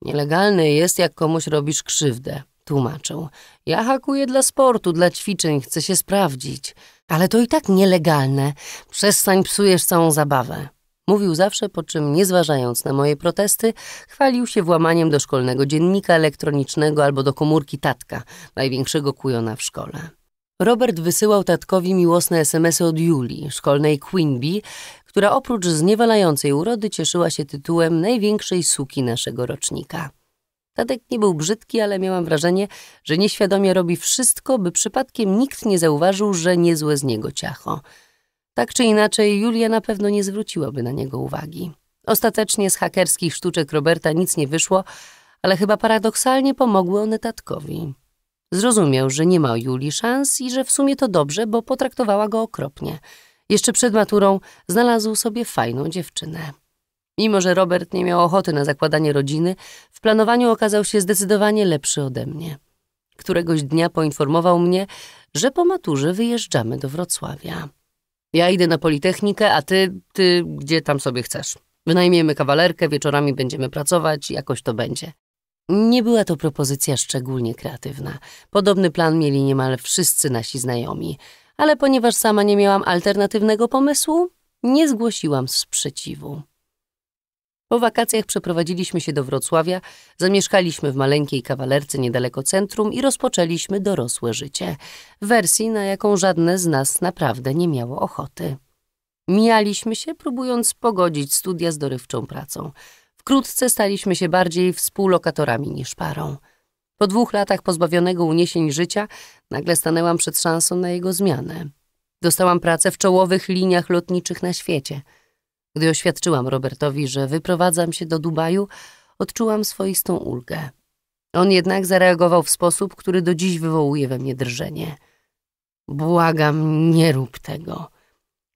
Nielegalne jest, jak komuś robisz krzywdę, tłumaczył. Ja hakuję dla sportu, dla ćwiczeń, chcę się sprawdzić. Ale to i tak nielegalne. Przestań psujesz całą zabawę. Mówił zawsze, po czym nie zważając na moje protesty, chwalił się włamaniem do szkolnego dziennika elektronicznego albo do komórki tatka, największego kujona w szkole. Robert wysyłał tatkowi miłosne smsy od Julii, szkolnej Bee, która oprócz zniewalającej urody cieszyła się tytułem największej suki naszego rocznika. Tadek nie był brzydki, ale miałam wrażenie, że nieświadomie robi wszystko, by przypadkiem nikt nie zauważył, że niezłe z niego ciacho – tak czy inaczej, Julia na pewno nie zwróciłaby na niego uwagi. Ostatecznie z hakerskich sztuczek Roberta nic nie wyszło, ale chyba paradoksalnie pomogły one tatkowi. Zrozumiał, że nie ma Julii szans i że w sumie to dobrze, bo potraktowała go okropnie. Jeszcze przed maturą znalazł sobie fajną dziewczynę. Mimo, że Robert nie miał ochoty na zakładanie rodziny, w planowaniu okazał się zdecydowanie lepszy ode mnie. Któregoś dnia poinformował mnie, że po maturze wyjeżdżamy do Wrocławia. Ja idę na Politechnikę, a ty, ty gdzie tam sobie chcesz. Wynajmiemy kawalerkę, wieczorami będziemy pracować, jakoś to będzie. Nie była to propozycja szczególnie kreatywna. Podobny plan mieli niemal wszyscy nasi znajomi, ale ponieważ sama nie miałam alternatywnego pomysłu, nie zgłosiłam sprzeciwu. Po wakacjach przeprowadziliśmy się do Wrocławia, zamieszkaliśmy w maleńkiej kawalerce niedaleko centrum i rozpoczęliśmy dorosłe życie, wersji, na jaką żadne z nas naprawdę nie miało ochoty. Mijaliśmy się, próbując pogodzić studia z dorywczą pracą. Wkrótce staliśmy się bardziej współlokatorami niż parą. Po dwóch latach pozbawionego uniesień życia nagle stanęłam przed szansą na jego zmianę. Dostałam pracę w czołowych liniach lotniczych na świecie – gdy oświadczyłam Robertowi, że wyprowadzam się do Dubaju, odczułam swoistą ulgę. On jednak zareagował w sposób, który do dziś wywołuje we mnie drżenie. Błagam, nie rób tego.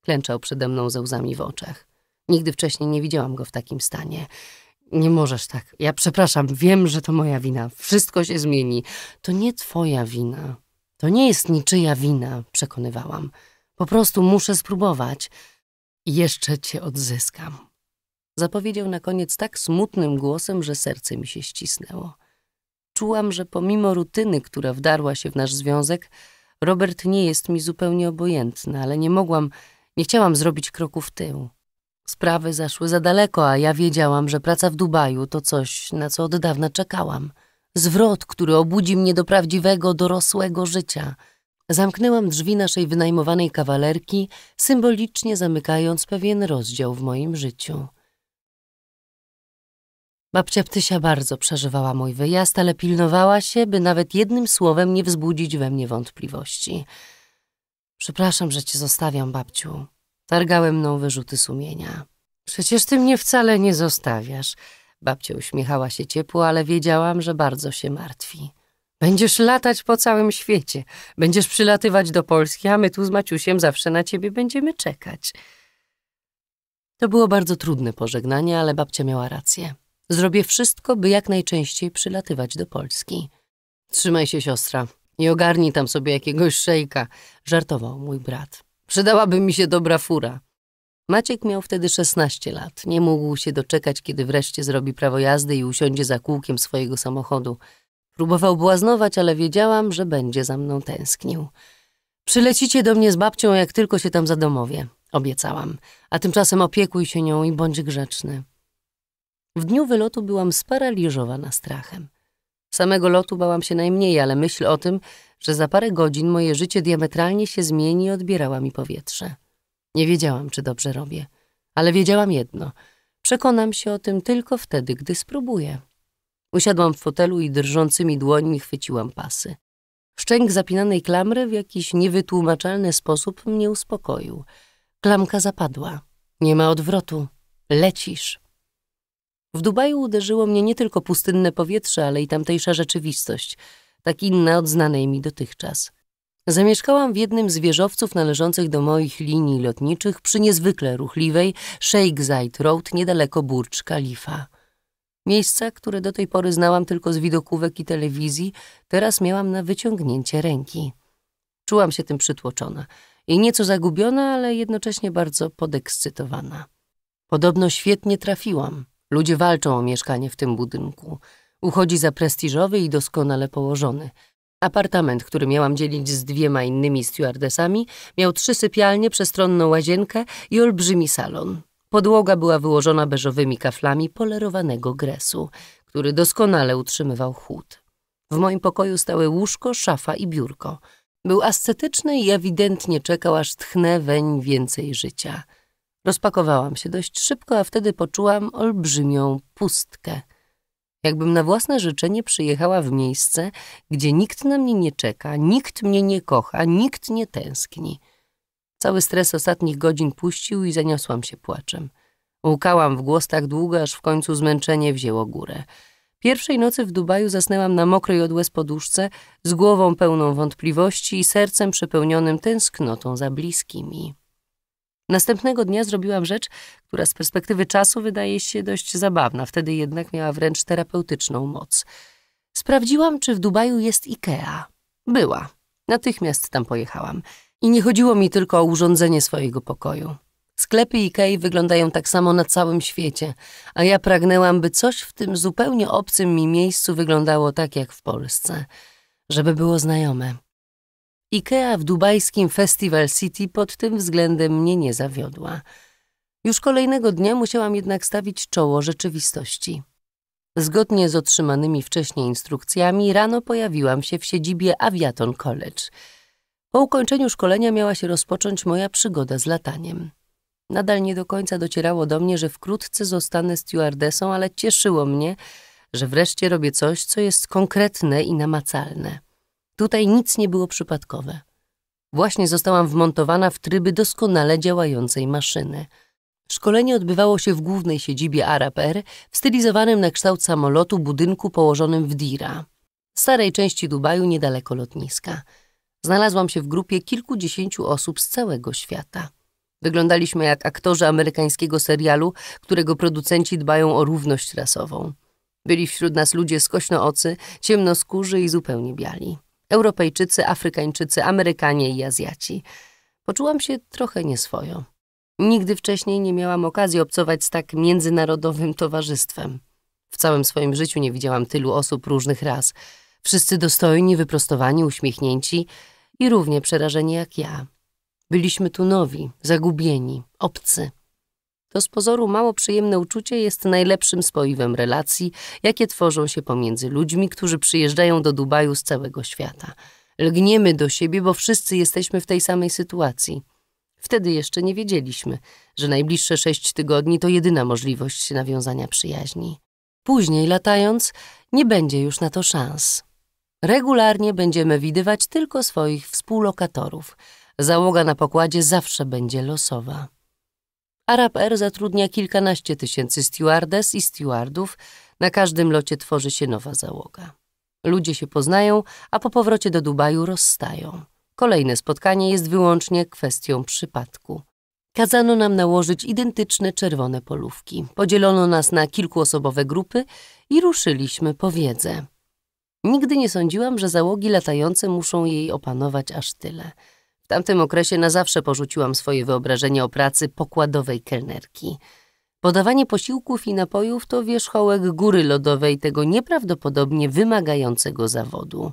Klęczał przede mną ze łzami w oczach. Nigdy wcześniej nie widziałam go w takim stanie. Nie możesz tak. Ja przepraszam, wiem, że to moja wina. Wszystko się zmieni. To nie twoja wina. To nie jest niczyja wina, przekonywałam. Po prostu muszę spróbować. Jeszcze cię odzyskam. Zapowiedział na koniec tak smutnym głosem, że serce mi się ścisnęło. Czułam, że pomimo rutyny, która wdarła się w nasz związek, Robert nie jest mi zupełnie obojętny, ale nie mogłam, nie chciałam zrobić kroku w tył. Sprawy zaszły za daleko, a ja wiedziałam, że praca w Dubaju to coś, na co od dawna czekałam. Zwrot, który obudzi mnie do prawdziwego, dorosłego życia – Zamknęłam drzwi naszej wynajmowanej kawalerki, symbolicznie zamykając pewien rozdział w moim życiu. Babcia Ptysia bardzo przeżywała mój wyjazd, ale pilnowała się, by nawet jednym słowem nie wzbudzić we mnie wątpliwości. Przepraszam, że cię zostawiam, babciu. Targały mną wyrzuty sumienia. Przecież ty mnie wcale nie zostawiasz. Babcia uśmiechała się ciepło, ale wiedziałam, że bardzo się martwi. Będziesz latać po całym świecie, będziesz przylatywać do Polski, a my tu z Maciusiem zawsze na ciebie będziemy czekać. To było bardzo trudne pożegnanie, ale babcia miała rację. Zrobię wszystko, by jak najczęściej przylatywać do Polski. Trzymaj się, siostra, i ogarnij tam sobie jakiegoś szejka, żartował mój brat. Przydałaby mi się dobra fura. Maciek miał wtedy 16 lat. Nie mógł się doczekać, kiedy wreszcie zrobi prawo jazdy i usiądzie za kółkiem swojego samochodu – Próbował błaznować, ale wiedziałam, że będzie za mną tęsknił. Przylecicie do mnie z babcią, jak tylko się tam zadomowie, obiecałam. A tymczasem opiekuj się nią i bądź grzeczny. W dniu wylotu byłam sparaliżowana strachem. Samego lotu bałam się najmniej, ale myśl o tym, że za parę godzin moje życie diametralnie się zmieni, odbierała mi powietrze. Nie wiedziałam, czy dobrze robię, ale wiedziałam jedno. Przekonam się o tym tylko wtedy, gdy spróbuję. Usiadłam w fotelu i drżącymi dłońmi chwyciłam pasy. Szczęk zapinanej klamry w jakiś niewytłumaczalny sposób mnie uspokoił. Klamka zapadła. Nie ma odwrotu. Lecisz. W Dubaju uderzyło mnie nie tylko pustynne powietrze, ale i tamtejsza rzeczywistość, tak inna od znanej mi dotychczas. Zamieszkałam w jednym z wieżowców należących do moich linii lotniczych przy niezwykle ruchliwej Sheikh Zayed Road niedaleko Burcz Kalifa. Miejsca, które do tej pory znałam tylko z widokówek i telewizji, teraz miałam na wyciągnięcie ręki. Czułam się tym przytłoczona i nieco zagubiona, ale jednocześnie bardzo podekscytowana. Podobno świetnie trafiłam. Ludzie walczą o mieszkanie w tym budynku. Uchodzi za prestiżowy i doskonale położony. Apartament, który miałam dzielić z dwiema innymi stewardesami, miał trzy sypialnie, przestronną łazienkę i olbrzymi salon. Podłoga była wyłożona beżowymi kaflami polerowanego gresu, który doskonale utrzymywał chłód. W moim pokoju stały łóżko, szafa i biurko. Był ascetyczny i ewidentnie czekał, aż tchnę weń więcej życia. Rozpakowałam się dość szybko, a wtedy poczułam olbrzymią pustkę. Jakbym na własne życzenie przyjechała w miejsce, gdzie nikt na mnie nie czeka, nikt mnie nie kocha, nikt nie tęskni. Cały stres ostatnich godzin puścił i zaniosłam się płaczem. Łukałam w głos tak długo, aż w końcu zmęczenie wzięło górę. Pierwszej nocy w Dubaju zasnęłam na mokrej od łez poduszce, z głową pełną wątpliwości i sercem przepełnionym tęsknotą za bliskimi. Następnego dnia zrobiłam rzecz, która z perspektywy czasu wydaje się dość zabawna, wtedy jednak miała wręcz terapeutyczną moc. Sprawdziłam, czy w Dubaju jest Ikea. Była. Natychmiast tam pojechałam. I nie chodziło mi tylko o urządzenie swojego pokoju. Sklepy Ikei wyglądają tak samo na całym świecie, a ja pragnęłam, by coś w tym zupełnie obcym mi miejscu wyglądało tak jak w Polsce, żeby było znajome. Ikea w dubajskim Festival City pod tym względem mnie nie zawiodła. Już kolejnego dnia musiałam jednak stawić czoło rzeczywistości. Zgodnie z otrzymanymi wcześniej instrukcjami rano pojawiłam się w siedzibie Aviaton College – po ukończeniu szkolenia miała się rozpocząć moja przygoda z lataniem. Nadal nie do końca docierało do mnie, że wkrótce zostanę stewardesą, ale cieszyło mnie, że wreszcie robię coś, co jest konkretne i namacalne. Tutaj nic nie było przypadkowe. Właśnie zostałam wmontowana w tryby doskonale działającej maszyny. Szkolenie odbywało się w głównej siedzibie Arab Air, w stylizowanym na kształt samolotu budynku położonym w Dira, starej części Dubaju niedaleko lotniska znalazłam się w grupie kilkudziesięciu osób z całego świata. Wyglądaliśmy jak aktorzy amerykańskiego serialu, którego producenci dbają o równość rasową. Byli wśród nas ludzie skośnoocy, ciemnoskórzy i zupełnie biali. Europejczycy, Afrykańczycy, Amerykanie i Azjaci. Poczułam się trochę nieswojo. Nigdy wcześniej nie miałam okazji obcować z tak międzynarodowym towarzystwem. W całym swoim życiu nie widziałam tylu osób różnych ras. Wszyscy dostojni, wyprostowani, uśmiechnięci, i równie przerażeni jak ja. Byliśmy tu nowi, zagubieni, obcy. To z pozoru mało przyjemne uczucie jest najlepszym spoiwem relacji, jakie tworzą się pomiędzy ludźmi, którzy przyjeżdżają do Dubaju z całego świata. Lgniemy do siebie, bo wszyscy jesteśmy w tej samej sytuacji. Wtedy jeszcze nie wiedzieliśmy, że najbliższe sześć tygodni to jedyna możliwość nawiązania przyjaźni. Później, latając, nie będzie już na to szans. Regularnie będziemy widywać tylko swoich współlokatorów. Załoga na pokładzie zawsze będzie losowa. Arab Air zatrudnia kilkanaście tysięcy stewardes i stewardów. Na każdym locie tworzy się nowa załoga. Ludzie się poznają, a po powrocie do Dubaju rozstają. Kolejne spotkanie jest wyłącznie kwestią przypadku. Kazano nam nałożyć identyczne czerwone polówki. Podzielono nas na kilkuosobowe grupy i ruszyliśmy po wiedzę. Nigdy nie sądziłam, że załogi latające muszą jej opanować aż tyle. W tamtym okresie na zawsze porzuciłam swoje wyobrażenie o pracy pokładowej kelnerki. Podawanie posiłków i napojów to wierzchołek góry lodowej tego nieprawdopodobnie wymagającego zawodu.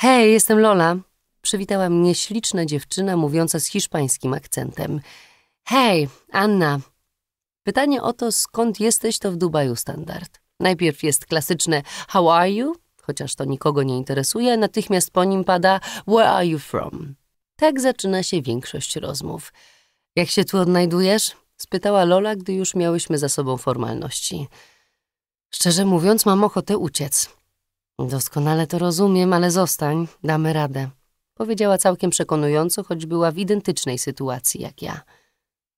Hej, jestem Lola. Przywitała mnie śliczna dziewczyna mówiąca z hiszpańskim akcentem. Hej, Anna. Pytanie o to, skąd jesteś, to w Dubaju standard. Najpierw jest klasyczne How are you? chociaż to nikogo nie interesuje, natychmiast po nim pada Where are you from? Tak zaczyna się większość rozmów. Jak się tu odnajdujesz? spytała Lola, gdy już miałyśmy za sobą formalności. Szczerze mówiąc, mam ochotę uciec. Doskonale to rozumiem, ale zostań, damy radę. Powiedziała całkiem przekonująco, choć była w identycznej sytuacji jak ja.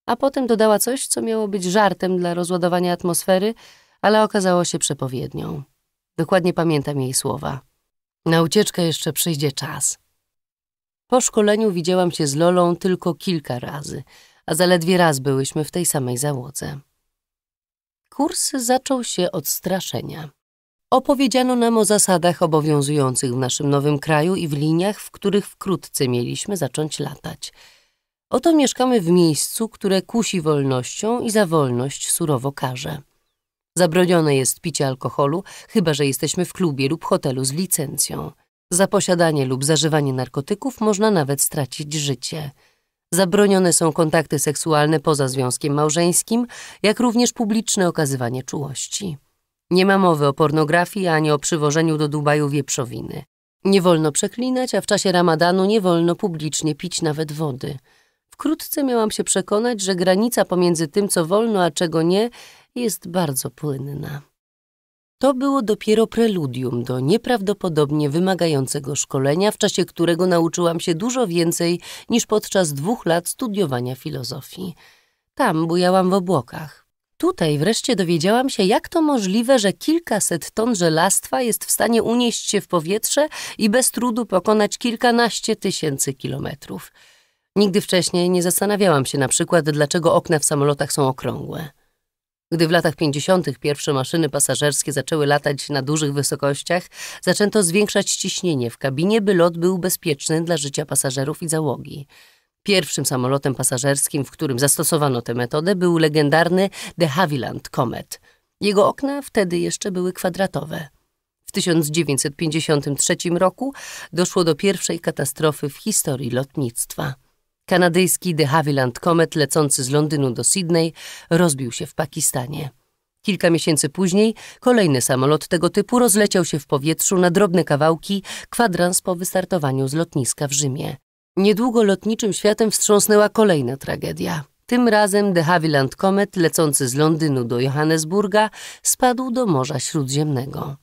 A potem dodała coś, co miało być żartem dla rozładowania atmosfery, ale okazało się przepowiednią. Dokładnie pamiętam jej słowa. Na ucieczkę jeszcze przyjdzie czas. Po szkoleniu widziałam się z Lolą tylko kilka razy, a zaledwie raz byłyśmy w tej samej załodze. Kurs zaczął się od straszenia. Opowiedziano nam o zasadach obowiązujących w naszym nowym kraju i w liniach, w których wkrótce mieliśmy zacząć latać. Oto mieszkamy w miejscu, które kusi wolnością i za wolność surowo karze. Zabronione jest picie alkoholu, chyba że jesteśmy w klubie lub hotelu z licencją. Za posiadanie lub zażywanie narkotyków można nawet stracić życie. Zabronione są kontakty seksualne poza związkiem małżeńskim, jak również publiczne okazywanie czułości. Nie ma mowy o pornografii ani o przywożeniu do Dubaju wieprzowiny. Nie wolno przeklinać, a w czasie ramadanu nie wolno publicznie pić nawet wody. Wkrótce miałam się przekonać, że granica pomiędzy tym, co wolno, a czego nie, jest bardzo płynna. To było dopiero preludium do nieprawdopodobnie wymagającego szkolenia, w czasie którego nauczyłam się dużo więcej niż podczas dwóch lat studiowania filozofii. Tam bujałam w obłokach. Tutaj wreszcie dowiedziałam się, jak to możliwe, że kilkaset ton żelastwa jest w stanie unieść się w powietrze i bez trudu pokonać kilkanaście tysięcy kilometrów. Nigdy wcześniej nie zastanawiałam się na przykład, dlaczego okna w samolotach są okrągłe. Gdy w latach 50. pierwsze maszyny pasażerskie zaczęły latać na dużych wysokościach, zaczęto zwiększać ciśnienie w kabinie, by lot był bezpieczny dla życia pasażerów i załogi. Pierwszym samolotem pasażerskim, w którym zastosowano tę metodę, był legendarny de Havilland Comet. Jego okna wtedy jeszcze były kwadratowe. W 1953 roku doszło do pierwszej katastrofy w historii lotnictwa. Kanadyjski de Havilland Comet lecący z Londynu do Sydney rozbił się w Pakistanie. Kilka miesięcy później kolejny samolot tego typu rozleciał się w powietrzu na drobne kawałki kwadrans po wystartowaniu z lotniska w Rzymie. Niedługo lotniczym światem wstrząsnęła kolejna tragedia. Tym razem de Havilland Comet lecący z Londynu do Johannesburga spadł do Morza Śródziemnego.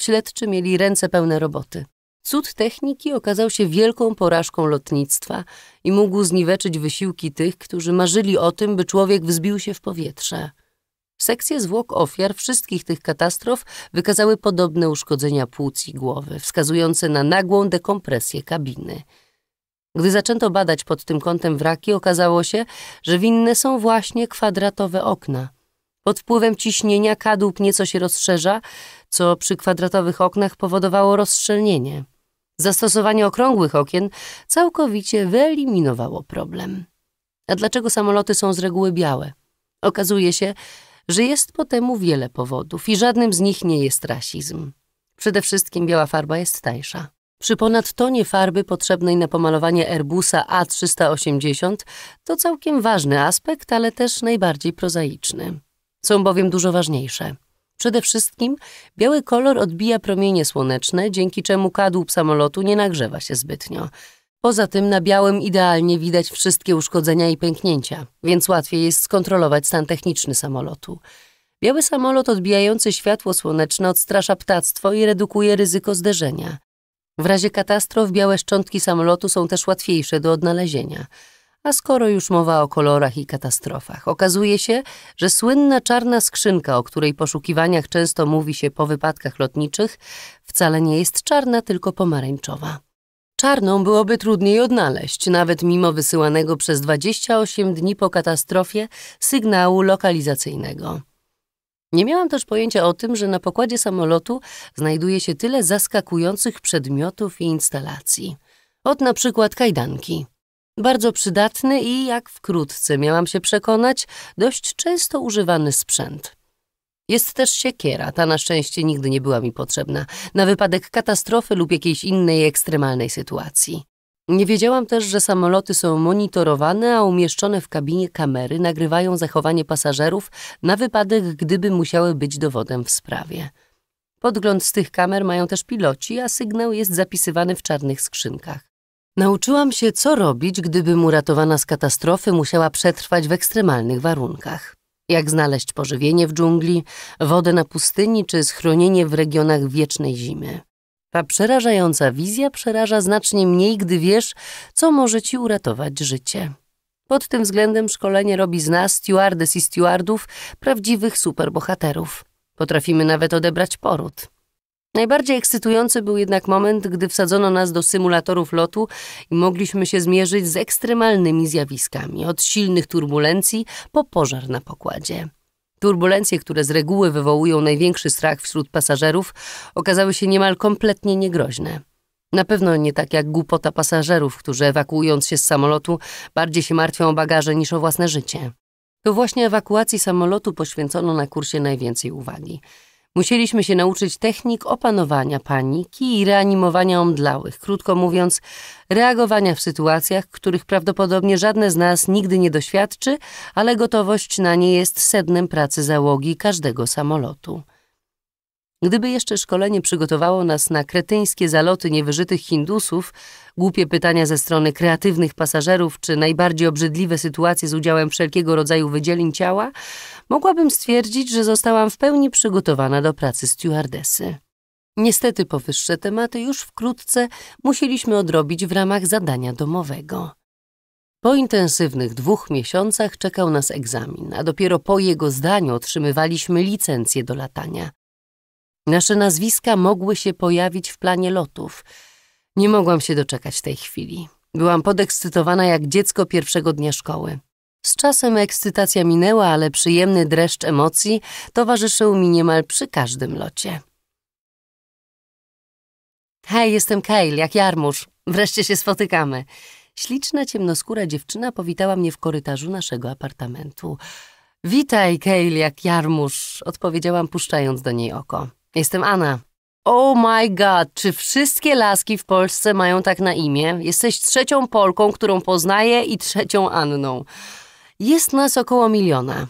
Śledczy mieli ręce pełne roboty. Cud techniki okazał się wielką porażką lotnictwa i mógł zniweczyć wysiłki tych, którzy marzyli o tym, by człowiek wzbił się w powietrze. Sekcje zwłok ofiar wszystkich tych katastrof wykazały podobne uszkodzenia płuc i głowy, wskazujące na nagłą dekompresję kabiny. Gdy zaczęto badać pod tym kątem wraki, okazało się, że winne są właśnie kwadratowe okna. Pod wpływem ciśnienia kadłub nieco się rozszerza, co przy kwadratowych oknach powodowało rozszczelnienie. Zastosowanie okrągłych okien całkowicie wyeliminowało problem. A dlaczego samoloty są z reguły białe? Okazuje się, że jest po temu wiele powodów i żadnym z nich nie jest rasizm. Przede wszystkim biała farba jest tańsza. Przy ponad tonie farby potrzebnej na pomalowanie Airbusa A380 to całkiem ważny aspekt, ale też najbardziej prozaiczny. Są bowiem dużo ważniejsze – Przede wszystkim biały kolor odbija promienie słoneczne, dzięki czemu kadłub samolotu nie nagrzewa się zbytnio. Poza tym na białym idealnie widać wszystkie uszkodzenia i pęknięcia, więc łatwiej jest skontrolować stan techniczny samolotu. Biały samolot odbijający światło słoneczne odstrasza ptactwo i redukuje ryzyko zderzenia. W razie katastrof białe szczątki samolotu są też łatwiejsze do odnalezienia – a skoro już mowa o kolorach i katastrofach, okazuje się, że słynna czarna skrzynka, o której poszukiwaniach często mówi się po wypadkach lotniczych, wcale nie jest czarna, tylko pomarańczowa. Czarną byłoby trudniej odnaleźć, nawet mimo wysyłanego przez 28 dni po katastrofie sygnału lokalizacyjnego. Nie miałam też pojęcia o tym, że na pokładzie samolotu znajduje się tyle zaskakujących przedmiotów i instalacji. Od na przykład kajdanki. Bardzo przydatny i, jak wkrótce miałam się przekonać, dość często używany sprzęt. Jest też siekiera, ta na szczęście nigdy nie była mi potrzebna, na wypadek katastrofy lub jakiejś innej ekstremalnej sytuacji. Nie wiedziałam też, że samoloty są monitorowane, a umieszczone w kabinie kamery nagrywają zachowanie pasażerów na wypadek, gdyby musiały być dowodem w sprawie. Podgląd z tych kamer mają też piloci, a sygnał jest zapisywany w czarnych skrzynkach. Nauczyłam się, co robić, gdybym uratowana z katastrofy musiała przetrwać w ekstremalnych warunkach. Jak znaleźć pożywienie w dżungli, wodę na pustyni czy schronienie w regionach wiecznej zimy. Ta przerażająca wizja przeraża znacznie mniej, gdy wiesz, co może ci uratować życie. Pod tym względem szkolenie robi z nas, stewardes i stewardów, prawdziwych superbohaterów. Potrafimy nawet odebrać poród. Najbardziej ekscytujący był jednak moment, gdy wsadzono nas do symulatorów lotu i mogliśmy się zmierzyć z ekstremalnymi zjawiskami, od silnych turbulencji po pożar na pokładzie. Turbulencje, które z reguły wywołują największy strach wśród pasażerów, okazały się niemal kompletnie niegroźne. Na pewno nie tak jak głupota pasażerów, którzy ewakuując się z samolotu bardziej się martwią o bagaże niż o własne życie. To właśnie ewakuacji samolotu poświęcono na kursie najwięcej uwagi. Musieliśmy się nauczyć technik opanowania paniki i reanimowania omdlałych, krótko mówiąc, reagowania w sytuacjach, których prawdopodobnie żadne z nas nigdy nie doświadczy, ale gotowość na nie jest sednem pracy załogi każdego samolotu. Gdyby jeszcze szkolenie przygotowało nas na kretyńskie zaloty niewyżytych Hindusów, głupie pytania ze strony kreatywnych pasażerów czy najbardziej obrzydliwe sytuacje z udziałem wszelkiego rodzaju wydzielin ciała, mogłabym stwierdzić, że zostałam w pełni przygotowana do pracy stewardesy. Niestety powyższe tematy już wkrótce musieliśmy odrobić w ramach zadania domowego. Po intensywnych dwóch miesiącach czekał nas egzamin, a dopiero po jego zdaniu otrzymywaliśmy licencję do latania. Nasze nazwiska mogły się pojawić w planie lotów. Nie mogłam się doczekać tej chwili. Byłam podekscytowana jak dziecko pierwszego dnia szkoły. Z czasem ekscytacja minęła, ale przyjemny dreszcz emocji towarzyszył mi niemal przy każdym locie. Hej, jestem Kale, jak Jarmusz. Wreszcie się spotykamy. Śliczna, ciemnoskóra dziewczyna powitała mnie w korytarzu naszego apartamentu. Witaj, Kale, jak Jarmusz, odpowiedziałam, puszczając do niej oko. Jestem Anna. Oh my god, czy wszystkie laski w Polsce mają tak na imię? Jesteś trzecią Polką, którą poznaję i trzecią Anną. Jest nas około miliona.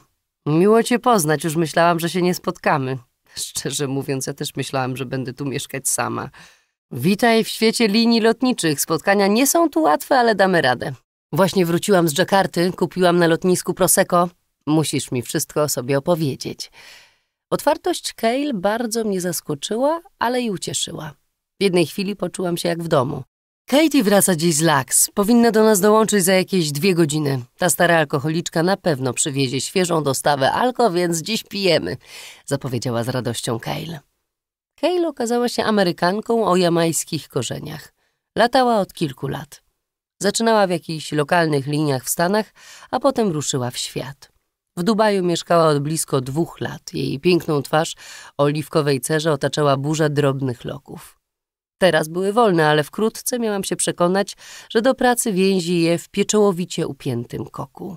Miło cię poznać, już myślałam, że się nie spotkamy. Szczerze mówiąc, ja też myślałam, że będę tu mieszkać sama. Witaj w świecie linii lotniczych. Spotkania nie są tu łatwe, ale damy radę. Właśnie wróciłam z Dżakarty, kupiłam na lotnisku Prosecco. Musisz mi wszystko o sobie opowiedzieć. Otwartość Kale bardzo mnie zaskoczyła, ale i ucieszyła. W jednej chwili poczułam się jak w domu. Katie wraca dziś z Lax. Powinna do nas dołączyć za jakieś dwie godziny. Ta stara alkoholiczka na pewno przywiezie świeżą dostawę alko, więc dziś pijemy, zapowiedziała z radością Kale. Kale okazała się Amerykanką o jamańskich korzeniach. Latała od kilku lat. Zaczynała w jakichś lokalnych liniach w Stanach, a potem ruszyła w świat. W Dubaju mieszkała od blisko dwóch lat. Jej piękną twarz o oliwkowej cerze otaczała burza drobnych loków. Teraz były wolne, ale wkrótce miałam się przekonać, że do pracy więzi je w pieczołowicie upiętym koku.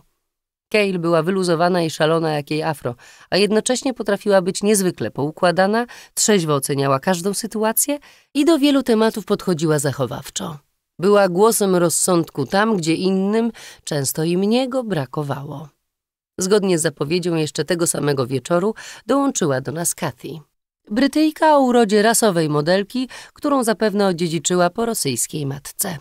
Kale była wyluzowana i szalona jak jej afro, a jednocześnie potrafiła być niezwykle poukładana, trzeźwo oceniała każdą sytuację i do wielu tematów podchodziła zachowawczo. Była głosem rozsądku tam, gdzie innym, często i mnie go brakowało. Zgodnie z zapowiedzią jeszcze tego samego wieczoru dołączyła do nas Kathy. Brytyjka o urodzie rasowej modelki, którą zapewne odziedziczyła po rosyjskiej matce.